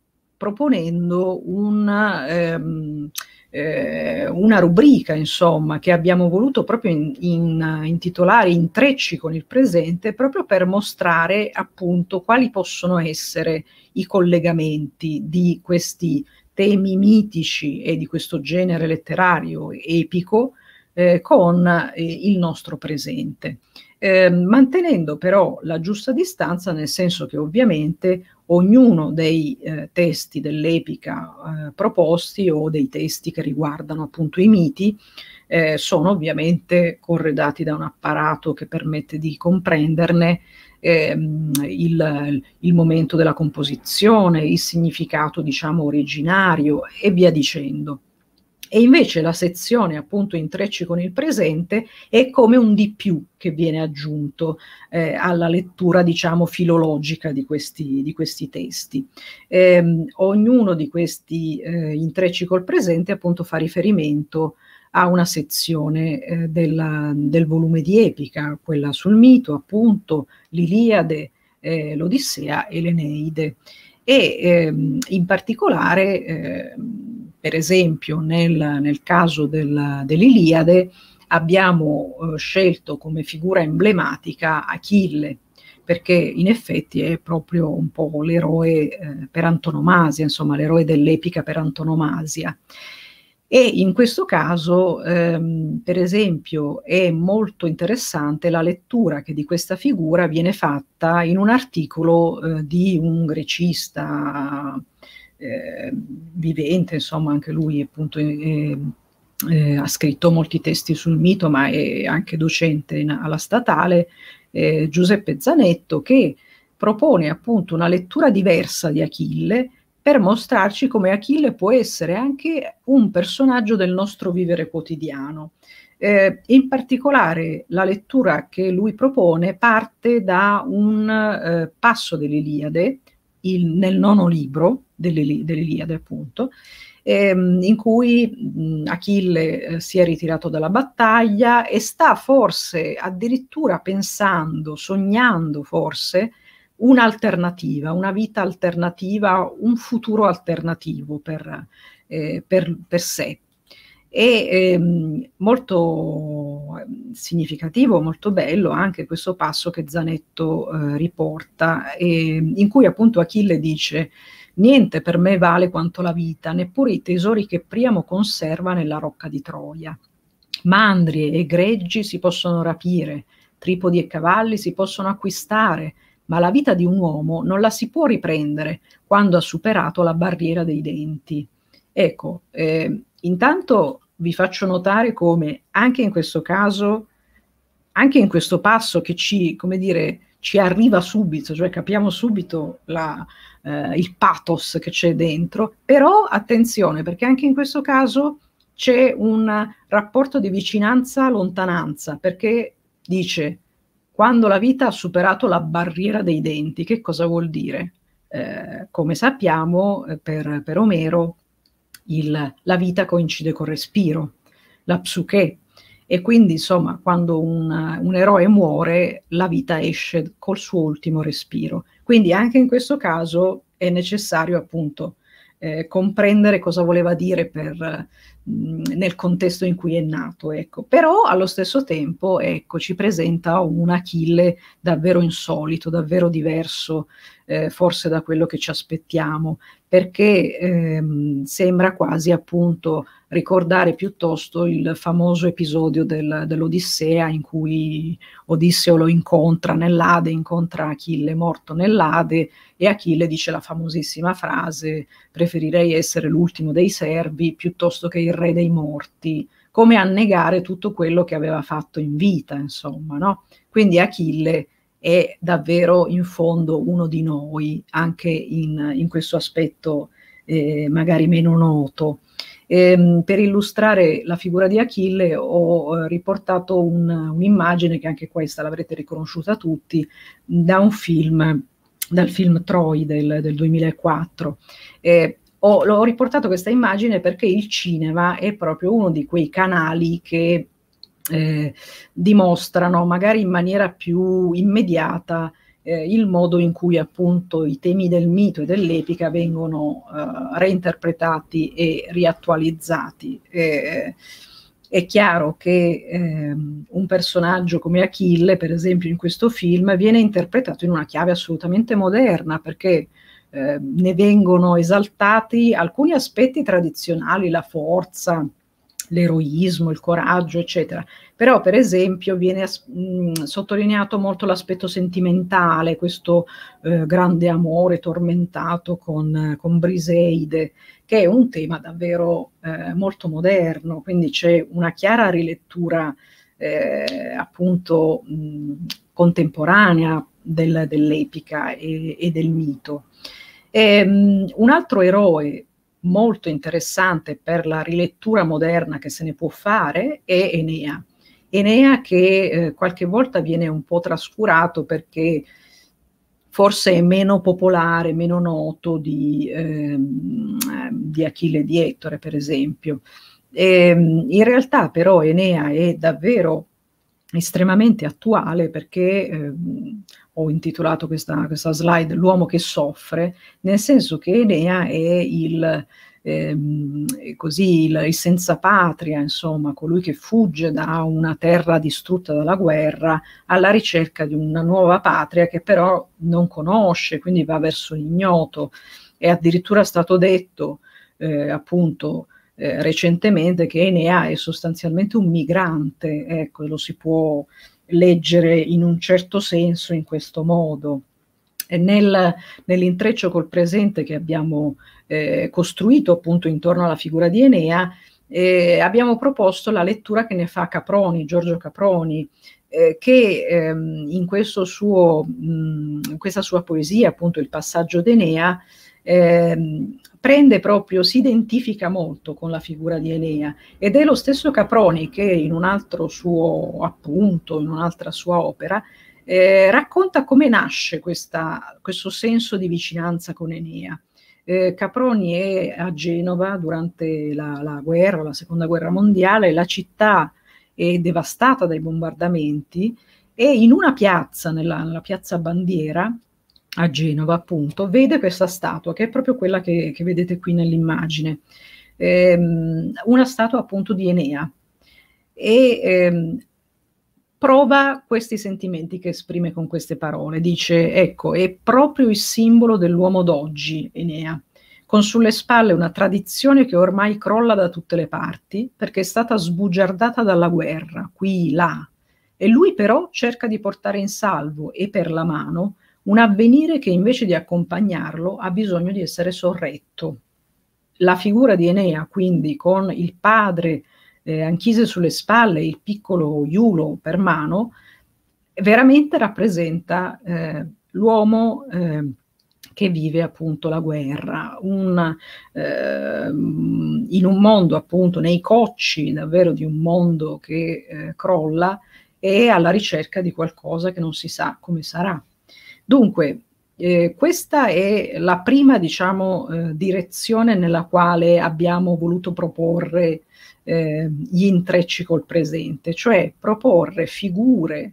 B: proponendo una, ehm, eh, una rubrica, insomma, che abbiamo voluto proprio in, in, intitolare Intrecci con il presente, proprio per mostrare appunto quali possono essere i collegamenti di questi temi mitici e di questo genere letterario epico eh, con eh, il nostro presente eh, mantenendo però la giusta distanza nel senso che ovviamente ognuno dei eh, testi dell'epica eh, proposti o dei testi che riguardano appunto i miti eh, sono ovviamente corredati da un apparato che permette di comprenderne ehm, il, il, momento della composizione, il significato diciamo originario e via dicendo e invece la sezione appunto intrecci con il presente è come un di più che viene aggiunto eh, alla lettura diciamo filologica di questi, di questi testi. Eh, ognuno di questi eh, intrecci col presente appunto fa riferimento a una sezione eh, della, del volume di Epica, quella sul mito appunto, l'Iliade, eh, l'Odissea e l'Eneide e ehm, in particolare ehm, per esempio nel, nel caso del, dell'Iliade abbiamo eh, scelto come figura emblematica Achille, perché in effetti è proprio un po' l'eroe eh, per antonomasia, insomma l'eroe dell'epica per antonomasia. E in questo caso, ehm, per esempio, è molto interessante la lettura che di questa figura viene fatta in un articolo eh, di un grecista eh, eh, vivente, insomma anche lui appunto eh, eh, eh, ha scritto molti testi sul mito, ma è anche docente in, alla statale, eh, Giuseppe Zanetto, che propone appunto una lettura diversa di Achille per mostrarci come Achille può essere anche un personaggio del nostro vivere quotidiano. Eh, in particolare la lettura che lui propone parte da un eh, passo dell'Iliade il, nel nono libro dell'Iliade, appunto, ehm, in cui mh, Achille eh, si è ritirato dalla battaglia e sta forse addirittura pensando, sognando forse, un'alternativa, una vita alternativa, un futuro alternativo per, eh, per, per sé. E ehm, molto Ehm, significativo, molto bello anche questo passo che Zanetto eh, riporta, e, ehm, in cui appunto Achille dice niente per me vale quanto la vita, neppure i tesori che Priamo conserva nella rocca di Troia. Mandrie e greggi si possono rapire, tripodi e cavalli si possono acquistare, ma la vita di un uomo non la si può riprendere quando ha superato la barriera dei denti. Ecco, eh, intanto vi faccio notare come anche in questo caso, anche in questo passo che ci, come dire, ci arriva subito, cioè capiamo subito la, eh, il pathos che c'è dentro, però attenzione perché anche in questo caso c'è un rapporto di vicinanza-lontananza, perché dice quando la vita ha superato la barriera dei denti, che cosa vuol dire? Eh, come sappiamo, eh, per, per Omero, il, la vita coincide col respiro, la psuche. E quindi, insomma, quando un, un eroe muore, la vita esce col suo ultimo respiro. Quindi anche in questo caso è necessario appunto eh, comprendere cosa voleva dire per nel contesto in cui è nato, ecco. però allo stesso tempo ecco, ci presenta un Achille davvero insolito, davvero diverso, eh, forse da quello che ci aspettiamo, perché ehm, sembra quasi appunto ricordare piuttosto il famoso episodio del, dell'Odissea in cui Odisseo lo incontra nell'Ade, incontra Achille morto nell'Ade e Achille dice la famosissima frase preferirei essere l'ultimo dei servi piuttosto che il il re dei morti, come a negare tutto quello che aveva fatto in vita, insomma, no? Quindi Achille è davvero in fondo uno di noi, anche in, in questo aspetto eh, magari meno noto. E, ehm, per illustrare la figura di Achille ho eh, riportato un, un'immagine che anche questa l'avrete riconosciuta tutti da un film, dal film Troy del, del 2004. Eh, ho, ho riportato questa immagine perché il cinema è proprio uno di quei canali che eh, dimostrano magari in maniera più immediata eh, il modo in cui appunto i temi del mito e dell'epica vengono eh, reinterpretati e riattualizzati. Eh, è chiaro che ehm, un personaggio come Achille, per esempio, in questo film viene interpretato in una chiave assolutamente moderna, perché Ehm, ne vengono esaltati alcuni aspetti tradizionali, la forza, l'eroismo, il coraggio, eccetera. Però, per esempio, viene mh, sottolineato molto l'aspetto sentimentale, questo eh, grande amore tormentato con, con, Briseide, che è un tema davvero eh, molto moderno, quindi c'è una chiara rilettura eh, appunto mh, contemporanea del, dell'epica e, e del mito. Ehm, un altro eroe molto interessante per la rilettura moderna che se ne può fare è Enea. Enea che eh, qualche volta viene un po' trascurato perché forse è meno popolare, meno noto di, eh, di Achille di Ettore, per esempio. E, ehm, in realtà però Enea è davvero estremamente attuale perché eh, ho intitolato questa, questa slide L'uomo che soffre, nel senso che Enea è il, ehm, così, il, il senza patria, insomma, colui che fugge da una terra distrutta dalla guerra alla ricerca di una nuova patria che però non conosce, quindi va verso l'ignoto. È addirittura stato detto, eh, appunto, eh, recentemente che Enea è sostanzialmente un migrante, ecco, lo si può leggere in un certo senso in questo modo. Nel, nell'intreccio col presente che abbiamo eh, costruito appunto intorno alla figura di Enea, eh, abbiamo proposto la lettura che ne fa Caproni, Giorgio Caproni, eh, che ehm, in, suo, mh, mm, in, questa sua poesia, appunto il passaggio d'Enea, ehm, prende proprio, si identifica molto con la figura di Enea ed è lo stesso Caproni che in un altro suo appunto, in un'altra sua opera, eh, racconta come nasce questa, questo senso di vicinanza con Enea. Eh, Caproni è a Genova durante la, la, guerra, la seconda guerra mondiale, la città è devastata dai bombardamenti e in una piazza, nella, nella piazza Bandiera, a Genova, appunto, vede questa statua, che è proprio quella che, che vedete qui nell'immagine, ehm, una statua appunto di Enea, e ehm, prova questi sentimenti che esprime con queste parole. Dice, ecco, è proprio il simbolo dell'uomo d'oggi, Enea, con sulle spalle una tradizione che ormai crolla da tutte le parti, perché è stata sbugiardata dalla guerra, qui, là. E lui però cerca di portare in salvo e per la mano un avvenire che invece di accompagnarlo ha bisogno di essere sorretto. La figura di Enea, quindi, con il padre eh, Anchise sulle spalle, e il piccolo Iulo per mano, veramente rappresenta eh, l'uomo eh, che vive appunto la guerra, un, eh, in un mondo appunto nei cocci davvero di un mondo che eh, crolla e alla ricerca di qualcosa che non si sa come sarà. Dunque, eh, questa è la prima, diciamo, eh, direzione nella quale abbiamo voluto proporre eh, gli intrecci col presente, cioè proporre figure,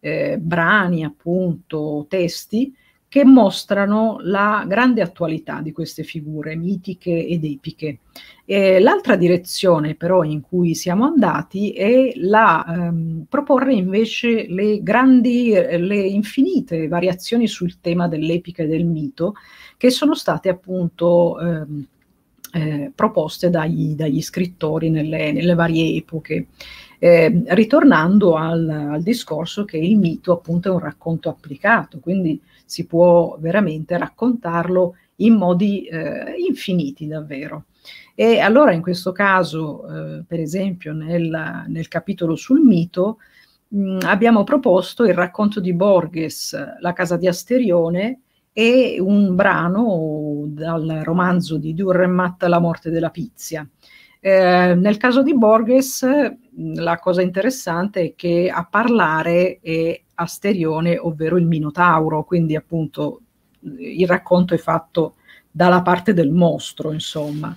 B: eh, brani, appunto, testi che mostrano la grande attualità di queste figure mitiche ed epiche. Eh, l'altra direzione però in cui siamo andati è la ehm, proporre invece le grandi, le infinite variazioni sul tema dell'epica e del mito che sono state appunto ehm, eh, proposte dagli, dagli scrittori nelle, nelle, varie epoche. Eh, ritornando al, al, discorso che il mito appunto è un racconto applicato, quindi si può veramente raccontarlo in modi eh, infiniti davvero. E allora in questo caso, eh, per esempio nel, nel, capitolo sul mito, mh, mm, abbiamo proposto il racconto di Borges, La casa di Asterione, e un brano dal romanzo di Durrematt, La morte della pizia. Eh, nel caso di Borges la cosa interessante è che a parlare è Asterione, ovvero il Minotauro, quindi appunto eh, il racconto è fatto dalla parte del mostro, insomma.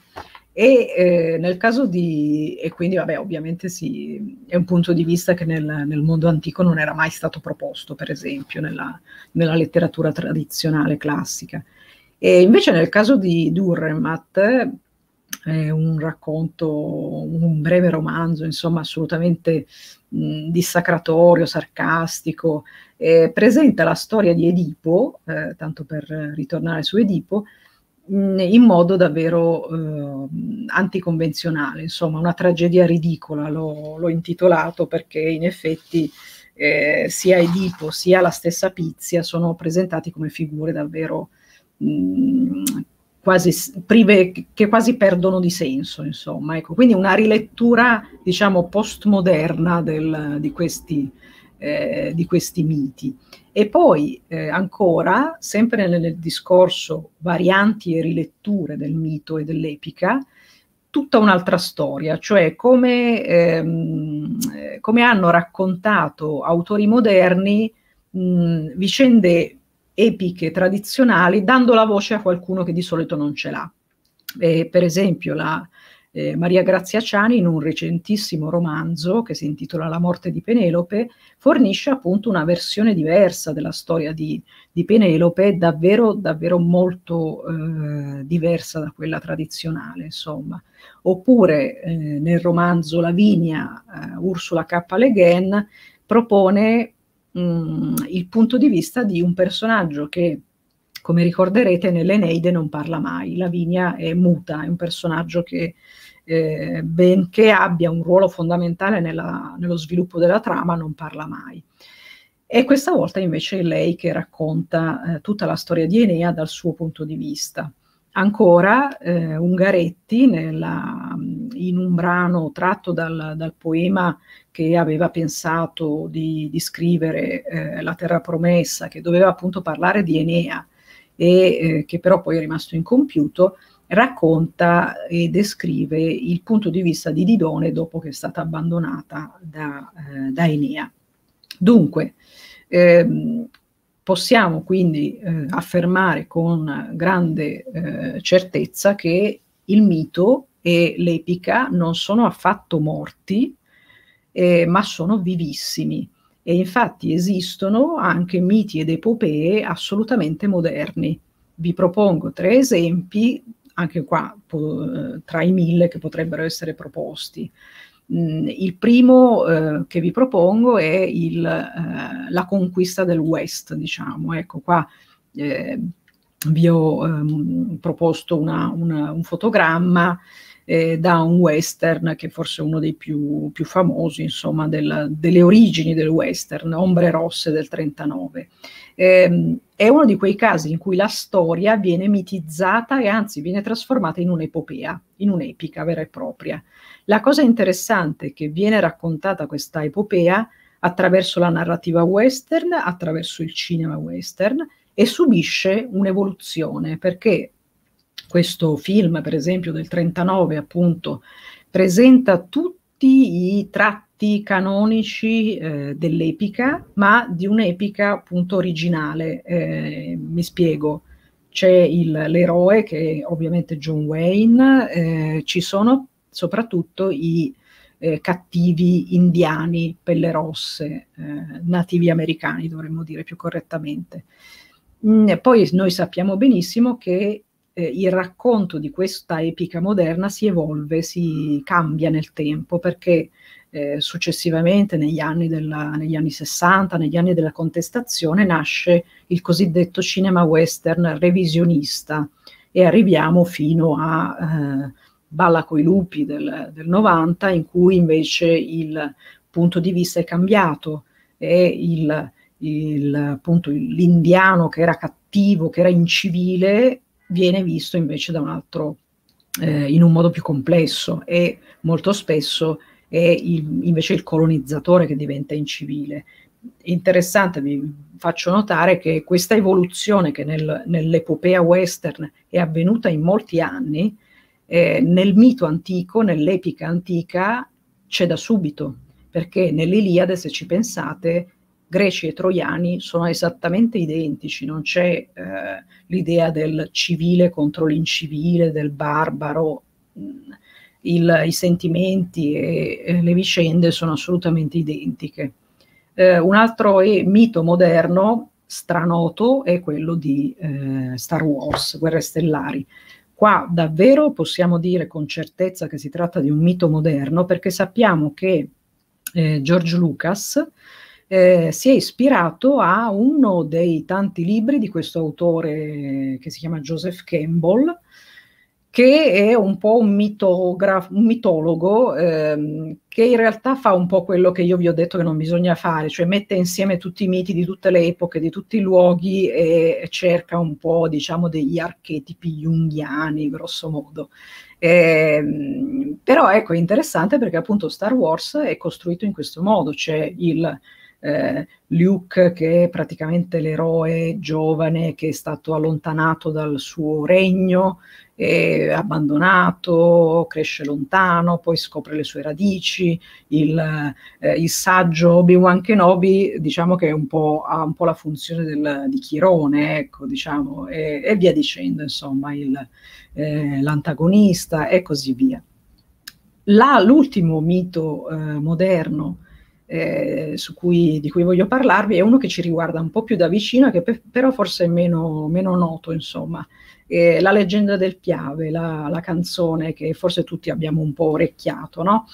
B: E eh, nel caso di, e quindi vabbè, ovviamente sì, è un punto di vista che nel, nel mondo antico non era mai stato proposto, per esempio, nella, nella letteratura tradizionale classica. E invece nel caso di Durremat, eh, un racconto, un breve romanzo, insomma assolutamente mh, dissacratorio, sarcastico, eh, presenta la storia di Edipo, eh, tanto per ritornare su Edipo, mh, in modo davvero eh, anticonvenzionale, insomma una tragedia ridicola, l'ho, l'ho intitolato perché in effetti eh, sia Edipo sia la stessa Pizia sono presentati come figure davvero mh, quasi prive, che quasi perdono di senso, insomma. Ecco, quindi una rilettura, diciamo, postmoderna del, di, questi, eh, di, questi, miti. E poi eh, ancora, sempre nel, nel, discorso varianti e riletture del mito e dell'epica, tutta un'altra storia, cioè come, ehm, eh, come hanno raccontato autori moderni mh, vicende epiche tradizionali, dando la voce a qualcuno che di solito non ce l'ha. Eh, per esempio, la, eh, Maria Grazia Ciani, in un recentissimo romanzo che si intitola La morte di Penelope, fornisce appunto una versione diversa della storia di, di Penelope, davvero, davvero molto eh, diversa da quella tradizionale, insomma. Oppure eh, nel romanzo Lavinia, eh, Ursula K. Le Guin propone mh, mm, il punto di vista di un personaggio che, come ricorderete, nell'Eneide non parla mai. Lavinia è muta, è un personaggio che, eh, benché abbia un ruolo fondamentale nella, nello sviluppo della trama, non parla mai. E questa volta invece è lei che racconta eh, tutta la storia di Enea dal suo punto di vista. Ancora eh, Ungaretti, nella, in un brano tratto dal, dal, poema che aveva pensato di, di scrivere eh, La Terra Promessa, che doveva appunto parlare di Enea e eh, che però poi è rimasto incompiuto, racconta e descrive il punto di vista di Didone dopo che è stata abbandonata da, eh, da Enea. Dunque, ehm, Possiamo quindi eh, mm. affermare con grande eh, certezza che il mito e l'epica non sono affatto morti, eh, ma sono vivissimi. E infatti esistono anche miti ed epopee assolutamente moderni. Vi propongo tre esempi, anche qua po- eh, tra i mille che potrebbero essere proposti il primo eh, che vi propongo è il, eh, la conquista del West, diciamo. Ecco qua eh, vi ho ehm, proposto una, una, un fotogramma eh, da un western che forse è uno dei più, più famosi, insomma, del, delle origini del western, Ombre Rosse del 39. Eh, è uno di quei casi in cui la storia viene mitizzata e anzi viene trasformata in un'epopea, in un'epica vera e propria. La cosa interessante è che viene raccontata questa epopea attraverso la narrativa western, attraverso il cinema western e subisce un'evoluzione perché questo film, per esempio, del 39, appunto, presenta tutti i tratti tratti canonici eh, dell'epica, ma di un'epica appunto originale. Eh, mi spiego. C'è il, l'eroe che è ovviamente John Wayne, eh, ci sono soprattutto i eh, cattivi indiani, pelle rosse, eh, nativi americani dovremmo dire più correttamente. Mm, poi noi sappiamo benissimo che eh, il racconto di questa epica moderna si evolve, si cambia nel tempo perché eh, successivamente negli anni, della, negli anni 60, negli anni della contestazione, nasce il cosiddetto cinema western revisionista e arriviamo fino a eh, Balla coi lupi del, del 90, in cui invece il punto di vista è cambiato e il, il, appunto, l'indiano che era cattivo, che era incivile, viene visto invece da un altro, eh, in un modo più complesso e molto spesso e il, invece il colonizzatore che diventa incivile. Interessante, vi faccio notare che questa evoluzione che nel, nell'epopea western è avvenuta in molti anni, eh, nel mito antico, nell'epica antica, c'è da subito, perché nell'Iliade, se ci pensate, greci e troiani sono esattamente identici, non c'è eh, l'idea del civile contro l'incivile, del barbaro. Mh, mm, il, i sentimenti e, e, le vicende sono assolutamente identiche. Eh, un altro è, mito moderno stranoto è quello di eh, Star Wars, Guerre Stellari. Qua davvero possiamo dire con certezza che si tratta di un mito moderno perché sappiamo che eh, George Lucas eh, si è ispirato a uno dei tanti libri di questo autore eh, che si chiama Joseph Campbell, che è un po' un, mitograf- un mitologo ehm, che in realtà fa un po' quello che io vi ho detto che non bisogna fare, cioè mette insieme tutti i miti di tutte le epoche, di tutti i luoghi e cerca un po' diciamo degli archetipi junghiani grosso modo. Ehm, però ecco, è interessante perché appunto Star Wars è costruito in questo modo, c'è cioè il eh, Luke che è praticamente l'eroe giovane che è stato allontanato dal suo regno, è abbandonato, cresce lontano, poi scopre le sue radici, il, eh, il saggio Obi-Wan Kenobi diciamo che un ha un po' la funzione del, di Chirone, ecco, diciamo, e, e, via dicendo, insomma, eh, l'antagonista eh, e così via. l'ultimo mito eh, moderno eh, cui, di cui voglio parlarvi è uno che ci riguarda un po' più da vicino e che pe- però forse è meno, meno noto, insomma. Eh, la leggenda del Piave, la, la, canzone che forse tutti abbiamo un po' orecchiato, no?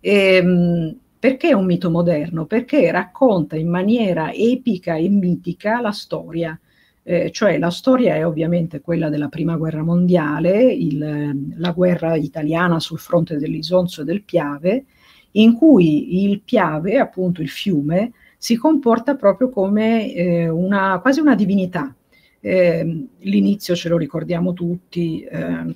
B: E, ehm, mh, perché è un mito moderno? Perché racconta in maniera epica e mitica la storia. Eh, cioè la storia è ovviamente quella della prima guerra mondiale, il, la guerra italiana sul fronte dell'Isonzo e del Piave, in cui il Piave, appunto il fiume, si comporta proprio come eh, una, quasi una divinità. Eh, l'inizio ce lo ricordiamo tutti, ehm,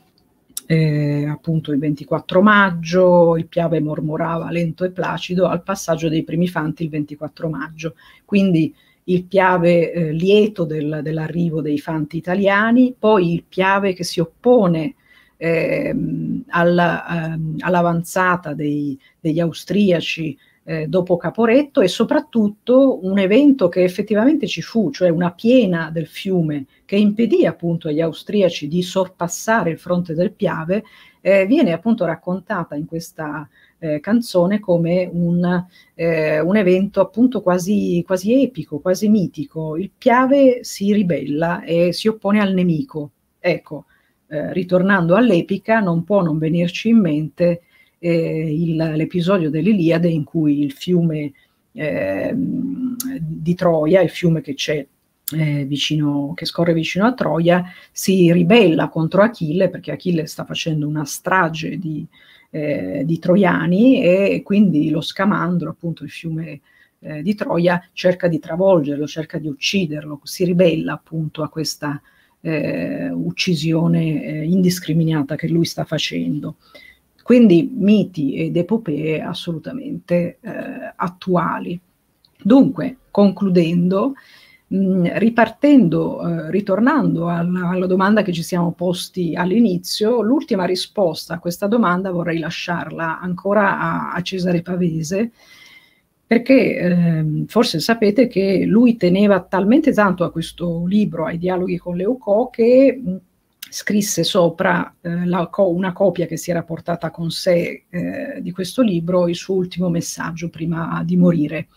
B: eh, appunto il 24 maggio, il Piave mormorava lento e placido al passaggio dei primi fanti il 24 maggio. Quindi il Piave eh, lieto del, dell'arrivo dei fanti italiani, poi il Piave che si oppone ehm, alla, ehm, all'avanzata dei, degli austriaci eh, dopo Caporetto e soprattutto un evento che effettivamente ci fu, cioè una piena del fiume che impedì appunto agli austriaci di sorpassare il fronte del Piave, eh, viene appunto raccontata in questa eh, canzone come un, eh, un evento appunto quasi, quasi epico, quasi mitico. Il Piave si ribella e si oppone al nemico. Ecco, eh, ritornando all'epica, non può non venirci in mente eh, l'episodio dell'Iliade in cui il fiume eh, di Troia, il fiume che c'è eh, vicino, che scorre vicino a Troia, si ribella contro Achille perché Achille sta facendo una strage di, eh, di troiani e quindi lo scamandro, appunto il fiume eh, di Troia, cerca di travolgerlo, cerca di ucciderlo, si ribella appunto a questa eh, uccisione eh, indiscriminata che lui sta facendo. Quindi miti ed epopee assolutamente eh, attuali. Dunque, concludendo, mh, mm, ripartendo, eh, ritornando alla, alla domanda che ci siamo posti all'inizio, l'ultima risposta a questa domanda vorrei lasciarla ancora a, a Cesare Pavese, perché eh, forse sapete che lui teneva talmente tanto a questo libro, ai dialoghi con Leucò, che scrisse sopra eh, la, una copia che si era portata con sé eh, di questo libro, il suo ultimo messaggio prima di morire.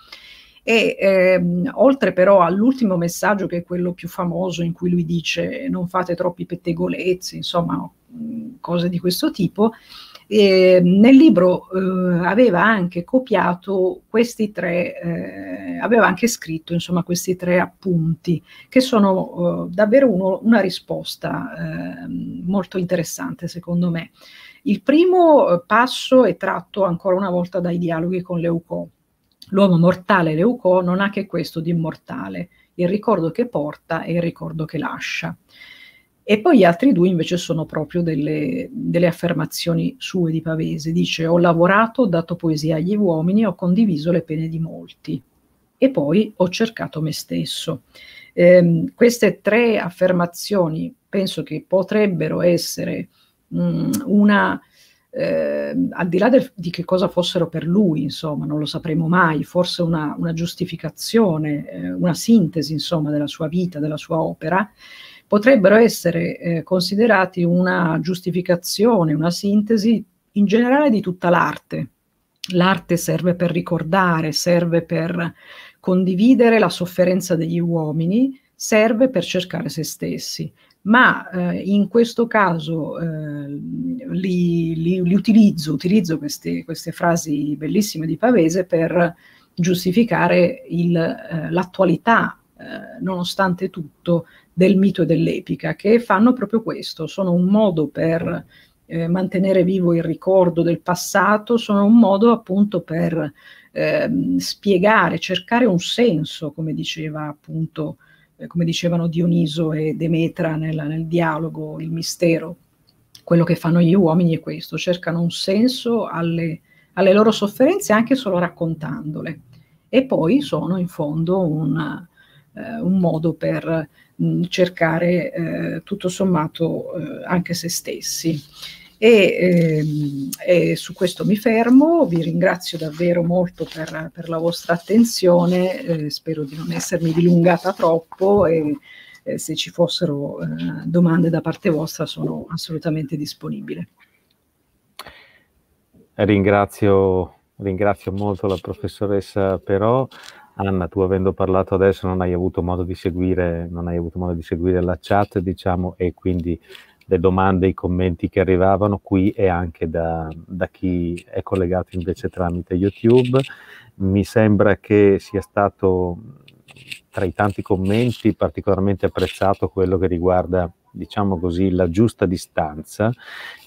B: E ehm, oltre però all'ultimo messaggio, che è quello più famoso, in cui lui dice non fate troppi pettegolezzi, insomma, cose di questo tipo, e nel libro eh, aveva anche copiato questi tre, eh, aveva anche scritto insomma questi tre appunti che sono eh, davvero uno, una risposta ehm, molto interessante secondo me. Il primo eh, passo è tratto ancora una volta dai dialoghi con Leucò. L'uomo mortale Leucò non ha che questo di immortale, il ricordo che porta e il ricordo che lascia e poi gli altri due invece sono proprio delle, delle affermazioni sue di Pavese. Dice ho lavorato, ho dato poesia agli uomini, ho condiviso le pene di molti e poi ho cercato me stesso. Eh, queste tre affermazioni penso che potrebbero essere mh, mm, una, eh, al di là del, di che cosa fossero per lui, insomma, non lo sapremo mai, forse una, una giustificazione, eh, una sintesi, insomma, della sua vita, della sua opera, potrebbero essere eh, considerati una giustificazione, una sintesi in generale di tutta l'arte. L'arte serve per ricordare, serve per condividere la sofferenza degli uomini, serve per cercare se stessi ma eh, in questo caso eh, li, li, li, utilizzo, utilizzo queste, queste, frasi bellissime di Pavese per giustificare eh, l'attualità, eh, nonostante tutto, del mito e dell'epica, che fanno proprio questo, sono un modo per eh, mantenere vivo il ricordo del passato, sono un modo appunto per eh, spiegare, cercare un senso, come diceva appunto, eh, come dicevano Dioniso e Demetra nel, nel dialogo, il mistero. Quello che fanno gli uomini è questo, cercano un senso alle, alle loro sofferenze anche solo raccontandole. E poi sono in fondo una, eh, un modo per mh, mm, cercare eh, tutto sommato eh, anche se stessi. E, ehm, e, su questo mi fermo, vi ringrazio davvero molto per, per la vostra attenzione, eh, spero di non essermi dilungata troppo e eh, se ci fossero eh, domande da parte vostra sono assolutamente disponibile.
A: Ringrazio, ringrazio molto la professoressa Però. Anna, tu avendo parlato adesso non hai avuto modo di seguire, non hai avuto modo di seguire la chat, diciamo, e quindi le domande, i commenti che arrivavano qui e anche da, da chi è collegato invece tramite YouTube. Mi sembra che sia stato tra i tanti commenti particolarmente apprezzato quello che riguarda diciamo così, la giusta distanza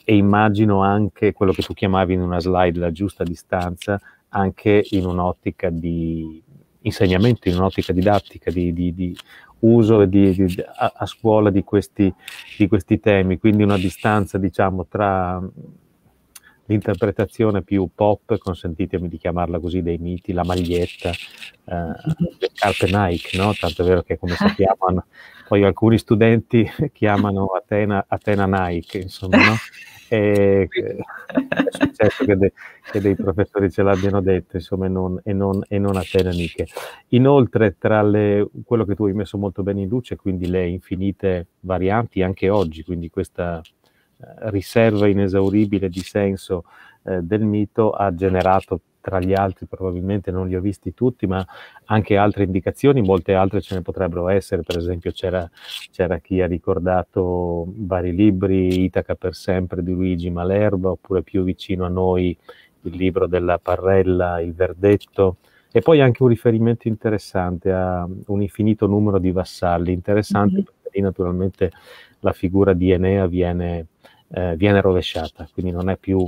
A: e immagino anche quello che tu chiamavi in una slide la giusta distanza anche in un'ottica di, insegnamento, in un'ottica didattica, di, di, di uso di, a, a, scuola questi, di questi, temi, quindi una distanza diciamo, tra l'interpretazione più pop, consentitemi di chiamarla così, dei miti, la maglietta, eh, le scarpe Nike, no? tanto è vero che come sappiamo hanno, poi alcuni studenti chiamano Atena, Atena Nike, insomma, no? E, è successo che, de, che, dei professori ce l'abbiano detto, insomma, e non, e non, e non Atena Nike. Inoltre, tra le, quello che tu hai messo molto bene in luce, quindi le infinite varianti anche oggi, quindi questa riserva inesauribile di senso eh, del mito ha generato tra gli altri, probabilmente non li ho visti tutti, ma anche altre indicazioni, molte altre ce ne potrebbero essere, per esempio c'era, c'era chi ha ricordato vari libri, Itaca per sempre di Luigi Malerba, oppure più vicino a noi il libro della Parrella, Il Verdetto, e poi anche un riferimento interessante a un infinito numero di vassalli, interessante mm-hmm. perché lì naturalmente la figura di Enea viene eh, viene rovesciata, quindi non è, più,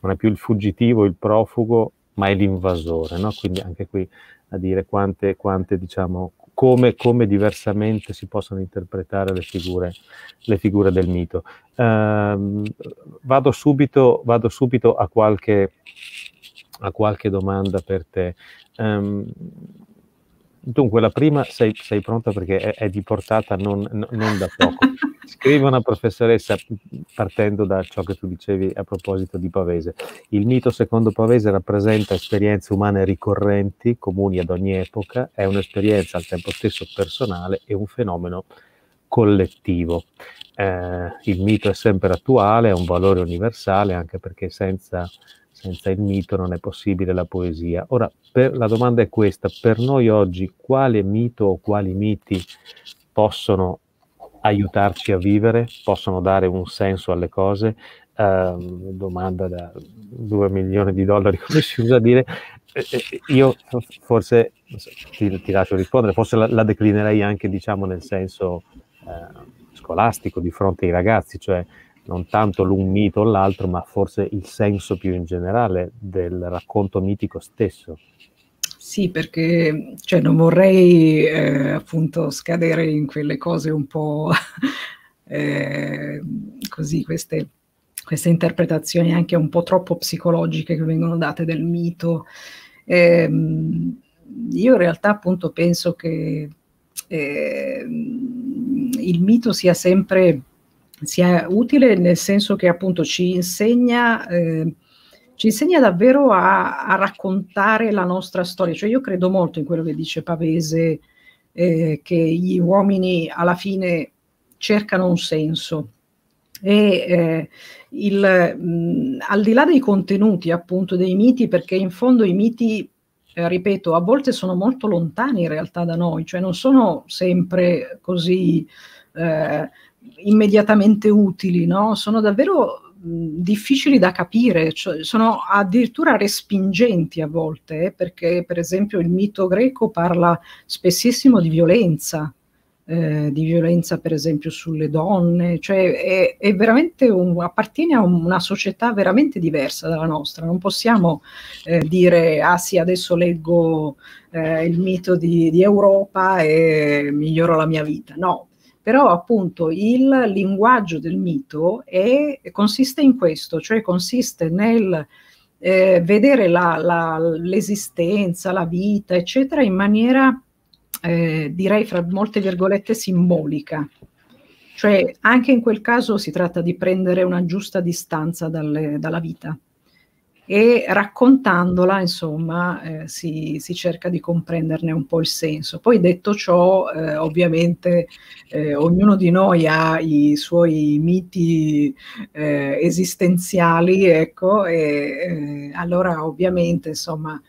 A: non è più il fuggitivo, il profugo, ma è l'invasore, no? quindi anche qui a dire quante, quante diciamo, come, come, diversamente si possono interpretare le figure, le figure del mito. Ehm, vado, subito, vado, subito, a qualche, a qualche domanda per te. Ehm, dunque, la prima sei, sei pronta perché è, è di portata non, non da poco. Scrive una professoressa partendo da ciò che tu dicevi a proposito di Pavese. Il mito secondo Pavese rappresenta esperienze umane ricorrenti, comuni ad ogni epoca, è un'esperienza al tempo stesso personale e un fenomeno collettivo. Eh, il mito è sempre attuale, è un valore universale, anche perché senza, senza il mito non è possibile la poesia. Ora, per, la domanda è questa, per noi oggi quale mito o quali miti possono aiutarci a vivere, possono dare un senso alle cose. Eh, domanda da 2 milioni di dollari, come si usa a dire, io forse ti, ti, lascio rispondere, forse la, la, declinerei anche diciamo nel senso eh, scolastico di fronte ai ragazzi, cioè non tanto l'un mito o l'altro, ma forse il senso più in generale del racconto mitico stesso.
B: Sì, perché cioè, non vorrei eh, appunto scadere in quelle cose un po' eh, così, queste, queste, interpretazioni anche un po' troppo psicologiche che vengono date del mito. Eh, io in realtà appunto penso che ehm, il mito sia sempre sia utile nel senso che appunto ci insegna ehm, ci insegna davvero a, a, raccontare la nostra storia. Cioè io credo molto in quello che dice Pavese, eh, che gli uomini alla fine cercano un senso. E eh, il, mh, al di là dei contenuti appunto dei miti, perché in fondo i miti, eh, ripeto, a volte sono molto lontani in realtà da noi, cioè non sono sempre così eh, immediatamente utili, no? sono davvero difficili da capire, cioè sono addirittura respingenti a volte, eh, perché per esempio il mito greco parla spessissimo di violenza, eh, di violenza per esempio sulle donne, cioè è, è veramente un, appartiene a una società veramente diversa dalla nostra, non possiamo eh, dire ah sì adesso leggo eh, il mito di, di Europa e miglioro la mia vita, no, però appunto il linguaggio del mito è, consiste in questo, cioè consiste nel eh, vedere la, la, l'esistenza, la vita, eccetera, in maniera, eh, direi fra molte virgolette, simbolica. Cioè anche in quel caso si tratta di prendere una giusta distanza dalle, dalla vita e raccontandola, insomma, eh, si, si, cerca di comprenderne un po' il senso. Poi detto ciò, eh, ovviamente eh, ognuno di noi ha i suoi miti eh, esistenziali, ecco, e eh, allora ovviamente, insomma,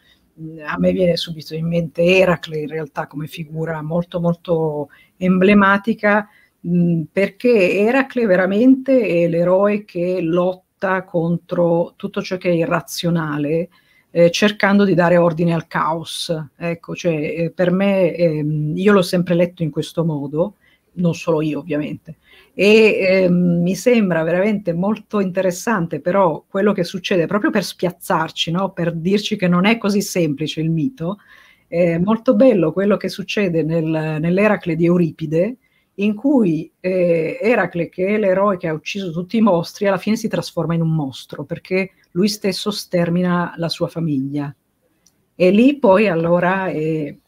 B: a me viene subito in mente Eracle in realtà come figura molto molto emblematica mh, perché Eracle veramente è l'eroe che lotta lotta contro tutto ciò che è irrazionale, eh, cercando di dare ordine al caos. Ecco, cioè, eh, per me, ehm, io l'ho sempre letto in questo modo, non solo io ovviamente, e ehm, mi sembra veramente molto interessante però quello che succede proprio per spiazzarci, no? per dirci che non è così semplice il mito, è molto bello quello che succede nel, nell'Eracle di Euripide, in cui eh, Eracle, che è l'eroe che ha ucciso tutti i mostri, alla fine si trasforma in un mostro perché lui stesso stermina la sua famiglia. E lì poi allora eh,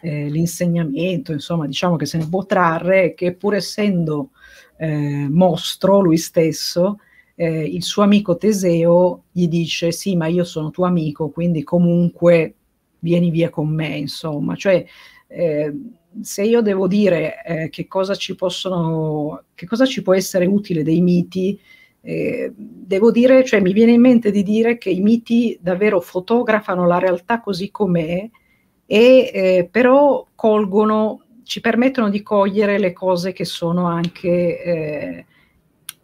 B: eh, l'insegnamento, insomma, diciamo che se ne può trarre, che pur essendo eh, mostro lui stesso, eh, il suo amico Teseo gli dice sì, ma io sono tuo amico, quindi comunque vieni via con me, insomma. Cioè, eh, se io devo dire eh, che, cosa possono, che, cosa ci può essere utile dei miti, eh, devo dire, cioè mi viene in mente di dire che i miti davvero fotografano la realtà così com'è e eh, però colgono, ci permettono di cogliere le cose che sono anche eh,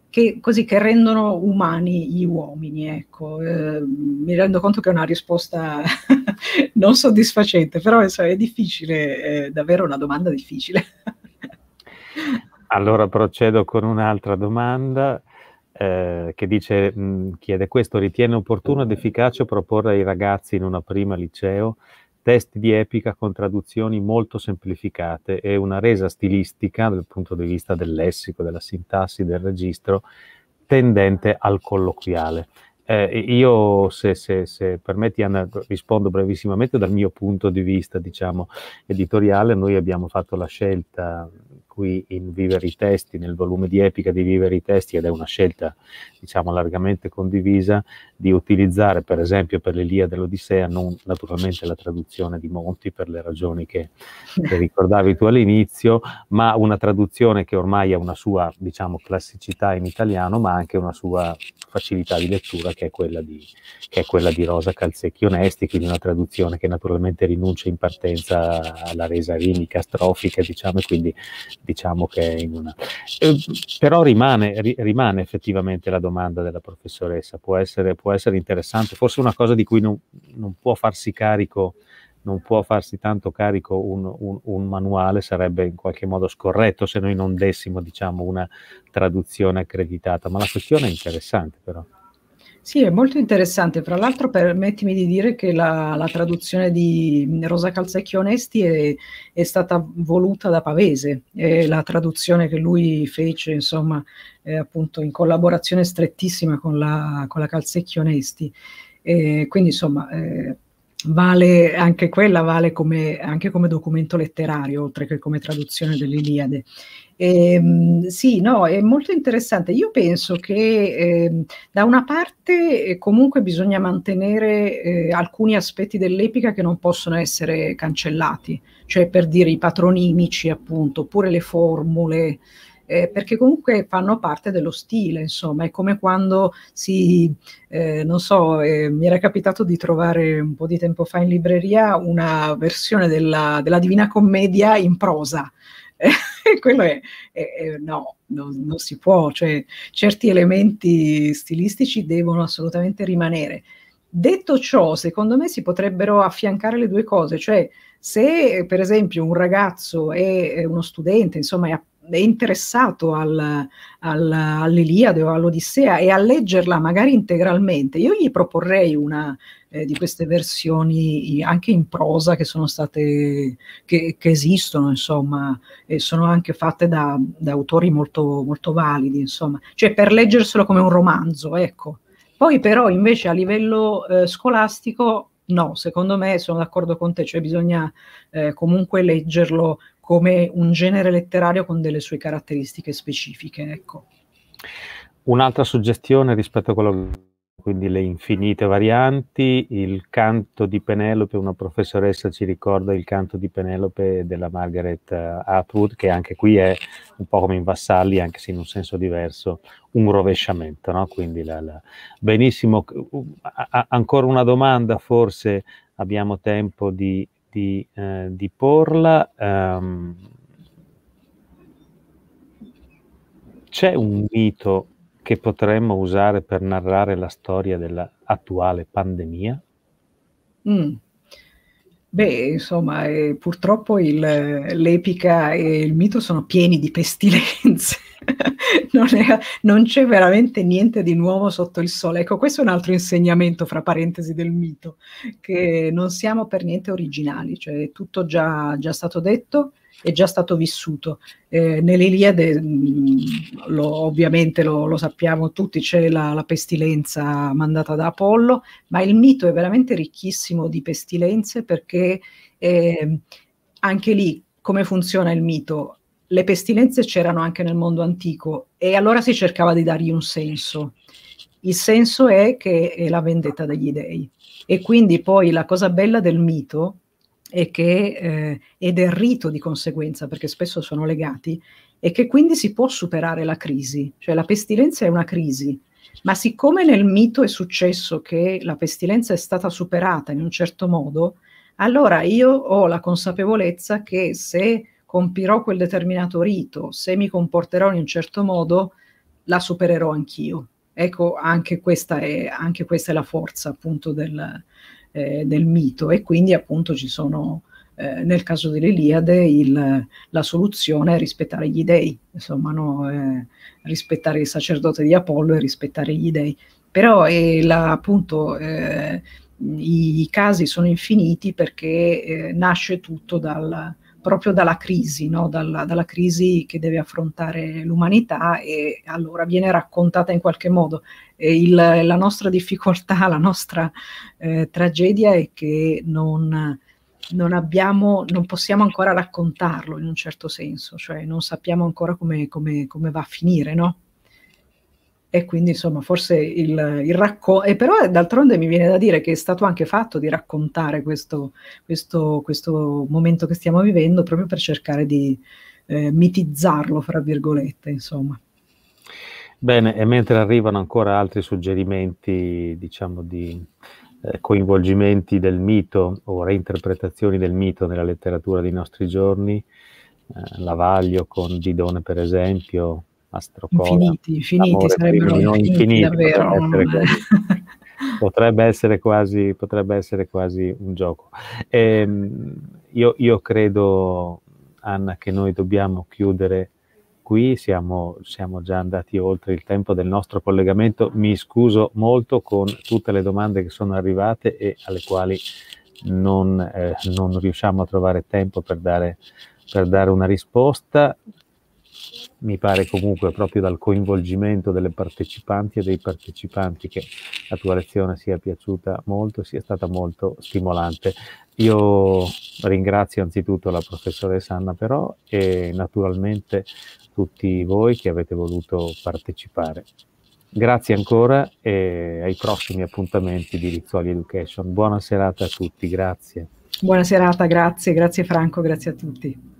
B: che, così, che rendono umani gli uomini. Ecco. Eh, mi rendo conto che è una risposta non soddisfacente, però insomma, è difficile, è davvero una domanda difficile.
A: allora procedo con un'altra domanda. Eh, che dice, chiede questo, ritiene opportuno ed efficace proporre ai ragazzi in una prima liceo testi di epica con traduzioni molto semplificate e una resa stilistica dal punto di vista del lessico, della sintassi, del registro, tendente al colloquiale. Eh, io, se, se, se, permetti Anna, rispondo brevissimamente dal mio punto di vista, diciamo, editoriale. Noi abbiamo fatto la scelta qui in Vivere i Testi, nel volume di Epica di Vivere i Testi, ed è una scelta diciamo largamente condivisa, di utilizzare per esempio per l'Elia dell'Odissea non naturalmente la traduzione di Monti per le ragioni che, che ricordavi tu all'inizio, ma una traduzione che ormai ha una sua diciamo classicità in italiano, ma anche una sua facilità di lettura che è quella di, è quella di Rosa Calzecchi Onesti, quindi una traduzione che naturalmente rinuncia in partenza alla resa rimica, strofica, diciamo, e quindi diciamo che è in una... però rimane, rimane, effettivamente la domanda della professoressa, può essere, può essere interessante, forse una cosa di cui non, non, può farsi carico non può farsi tanto carico un, un, un, manuale, sarebbe in qualche modo scorretto se noi non dessimo diciamo, una traduzione accreditata, ma la questione è interessante però.
B: Sì, è molto interessante. Fra l'altro, permettimi di dire che la, la traduzione di Rosa Calzecchio Onesti è, è, stata voluta da Pavese. È la traduzione che lui fece, insomma, eh, appunto in collaborazione strettissima con la, con la Calzecchio Onesti. E eh, quindi, insomma. Eh, vale anche quella vale come, anche come documento letterario, oltre che come traduzione dell'Iliade. Eh, sì, no, è molto interessante. Io penso che eh, da una parte eh, comunque bisogna mantenere eh, alcuni aspetti dell'epica che non possono essere cancellati, cioè per dire i patronimici appunto, oppure le formule, eh, perché comunque fanno parte dello stile, insomma, è come quando si, eh, non so, eh, mi era capitato di trovare un po' di tempo fa in libreria una versione della, della Divina Commedia in prosa. E quello è, è, è no, non, non, si può, cioè certi elementi stilistici devono assolutamente rimanere. Detto ciò, secondo me si potrebbero affiancare le due cose, cioè se per esempio un ragazzo è uno studente, insomma è, appena è interessato al, al, all'Iliade o all'Odissea e a leggerla magari integralmente, io gli proporrei una eh, di queste versioni anche in prosa che sono state, che, che esistono, insomma, e sono anche fatte da, da autori molto, molto validi, insomma, cioè per leggerselo come un romanzo, ecco. Poi però invece a livello eh, scolastico no, secondo me sono d'accordo con te, cioè bisogna eh, comunque leggerlo come un genere letterario con delle sue caratteristiche specifiche. Ecco.
A: Un'altra suggestione rispetto a quello che quindi le infinite varianti, il canto di Penelope, una professoressa ci ricorda il canto di Penelope della Margaret eh, Atwood, che anche qui è un po' come in Vassalli, anche se in un senso diverso, un rovesciamento. No? Quindi la, la... benissimo, a, a, ancora una domanda, forse abbiamo tempo di di, eh, di Porla. Um, c'è un mito che potremmo usare per narrare la storia dell'attuale pandemia?
B: Mm. Beh, insomma, eh, purtroppo il, l'epica e il mito sono pieni di pestilenze. non, è, non, c'è veramente niente di nuovo sotto il sole. Ecco, questo è un altro insegnamento, fra parentesi, del mito, che non siamo per niente originali, cioè è tutto già, già stato detto, è già stato vissuto. Eh, Nell'Iliade, mm, lo, ovviamente lo, lo, sappiamo tutti, c'è la, la, pestilenza mandata da Apollo, ma il mito è veramente ricchissimo di pestilenze perché eh, anche lì come funziona il mito? Le pestilenze c'erano anche nel mondo antico e allora si cercava di dargli un senso. Il senso è che è la vendetta degli dei. E quindi poi la cosa bella del mito e che, eh, e del rito di conseguenza, perché spesso sono legati, e che quindi si può superare la crisi, cioè la pestilenza è una crisi, ma siccome nel mito è successo che la pestilenza è stata superata in un certo modo, allora io ho la consapevolezza che se compirò quel determinato rito, se mi comporterò in un certo modo, la supererò anch'io. Ecco, anche questa è, anche questa è la forza appunto del, eh, del mito e quindi appunto ci sono eh, nel caso dell'Iliade il, la soluzione è rispettare gli dei, insomma, no? eh, rispettare il sacerdote di Apollo e rispettare gli dei. Però eh, la, appunto eh, i, i, casi sono infiniti perché eh, nasce tutto dal, proprio dalla crisi, no? dalla, dalla, crisi che deve affrontare l'umanità e allora viene raccontata in qualche modo. Il, la nostra difficoltà, la nostra eh, tragedia è che non, non, abbiamo, non, possiamo ancora raccontarlo in un certo senso, cioè non sappiamo ancora come, come, come va a finire, no? e quindi insomma forse il, il racconto, e però eh, d'altronde mi viene da dire che è stato anche fatto di raccontare questo, questo, questo momento che stiamo vivendo proprio per cercare di eh, mitizzarlo, fra virgolette, insomma.
A: Bene, e mentre arrivano ancora altri suggerimenti, diciamo, di eh, coinvolgimenti del mito o reinterpretazioni del mito nella letteratura dei nostri giorni, eh, Lavaglio con Didone, per esempio, Astrocola. Infiniti, infiniti sarebbero primo, infiniti, davvero. Potrebbe essere, quasi, potrebbe, essere quasi, potrebbe essere quasi un gioco. Ehm, io, io, credo, Anna, che noi dobbiamo chiudere qui, siamo, siamo già andati oltre il tempo del nostro collegamento. Mi scuso molto con tutte le domande che sono arrivate e alle quali non, eh, non riusciamo a trovare tempo per dare per dare una risposta mi pare comunque proprio dal coinvolgimento delle partecipanti e dei partecipanti che la tua lezione sia piaciuta molto, sia stata molto stimolante. Io ringrazio anzitutto la professoressa Anna Però e naturalmente tutti voi che avete voluto partecipare. Grazie ancora e ai prossimi appuntamenti di Rizzoli Education. Buona serata a tutti, grazie.
B: Buona serata, grazie, grazie Franco, grazie a tutti.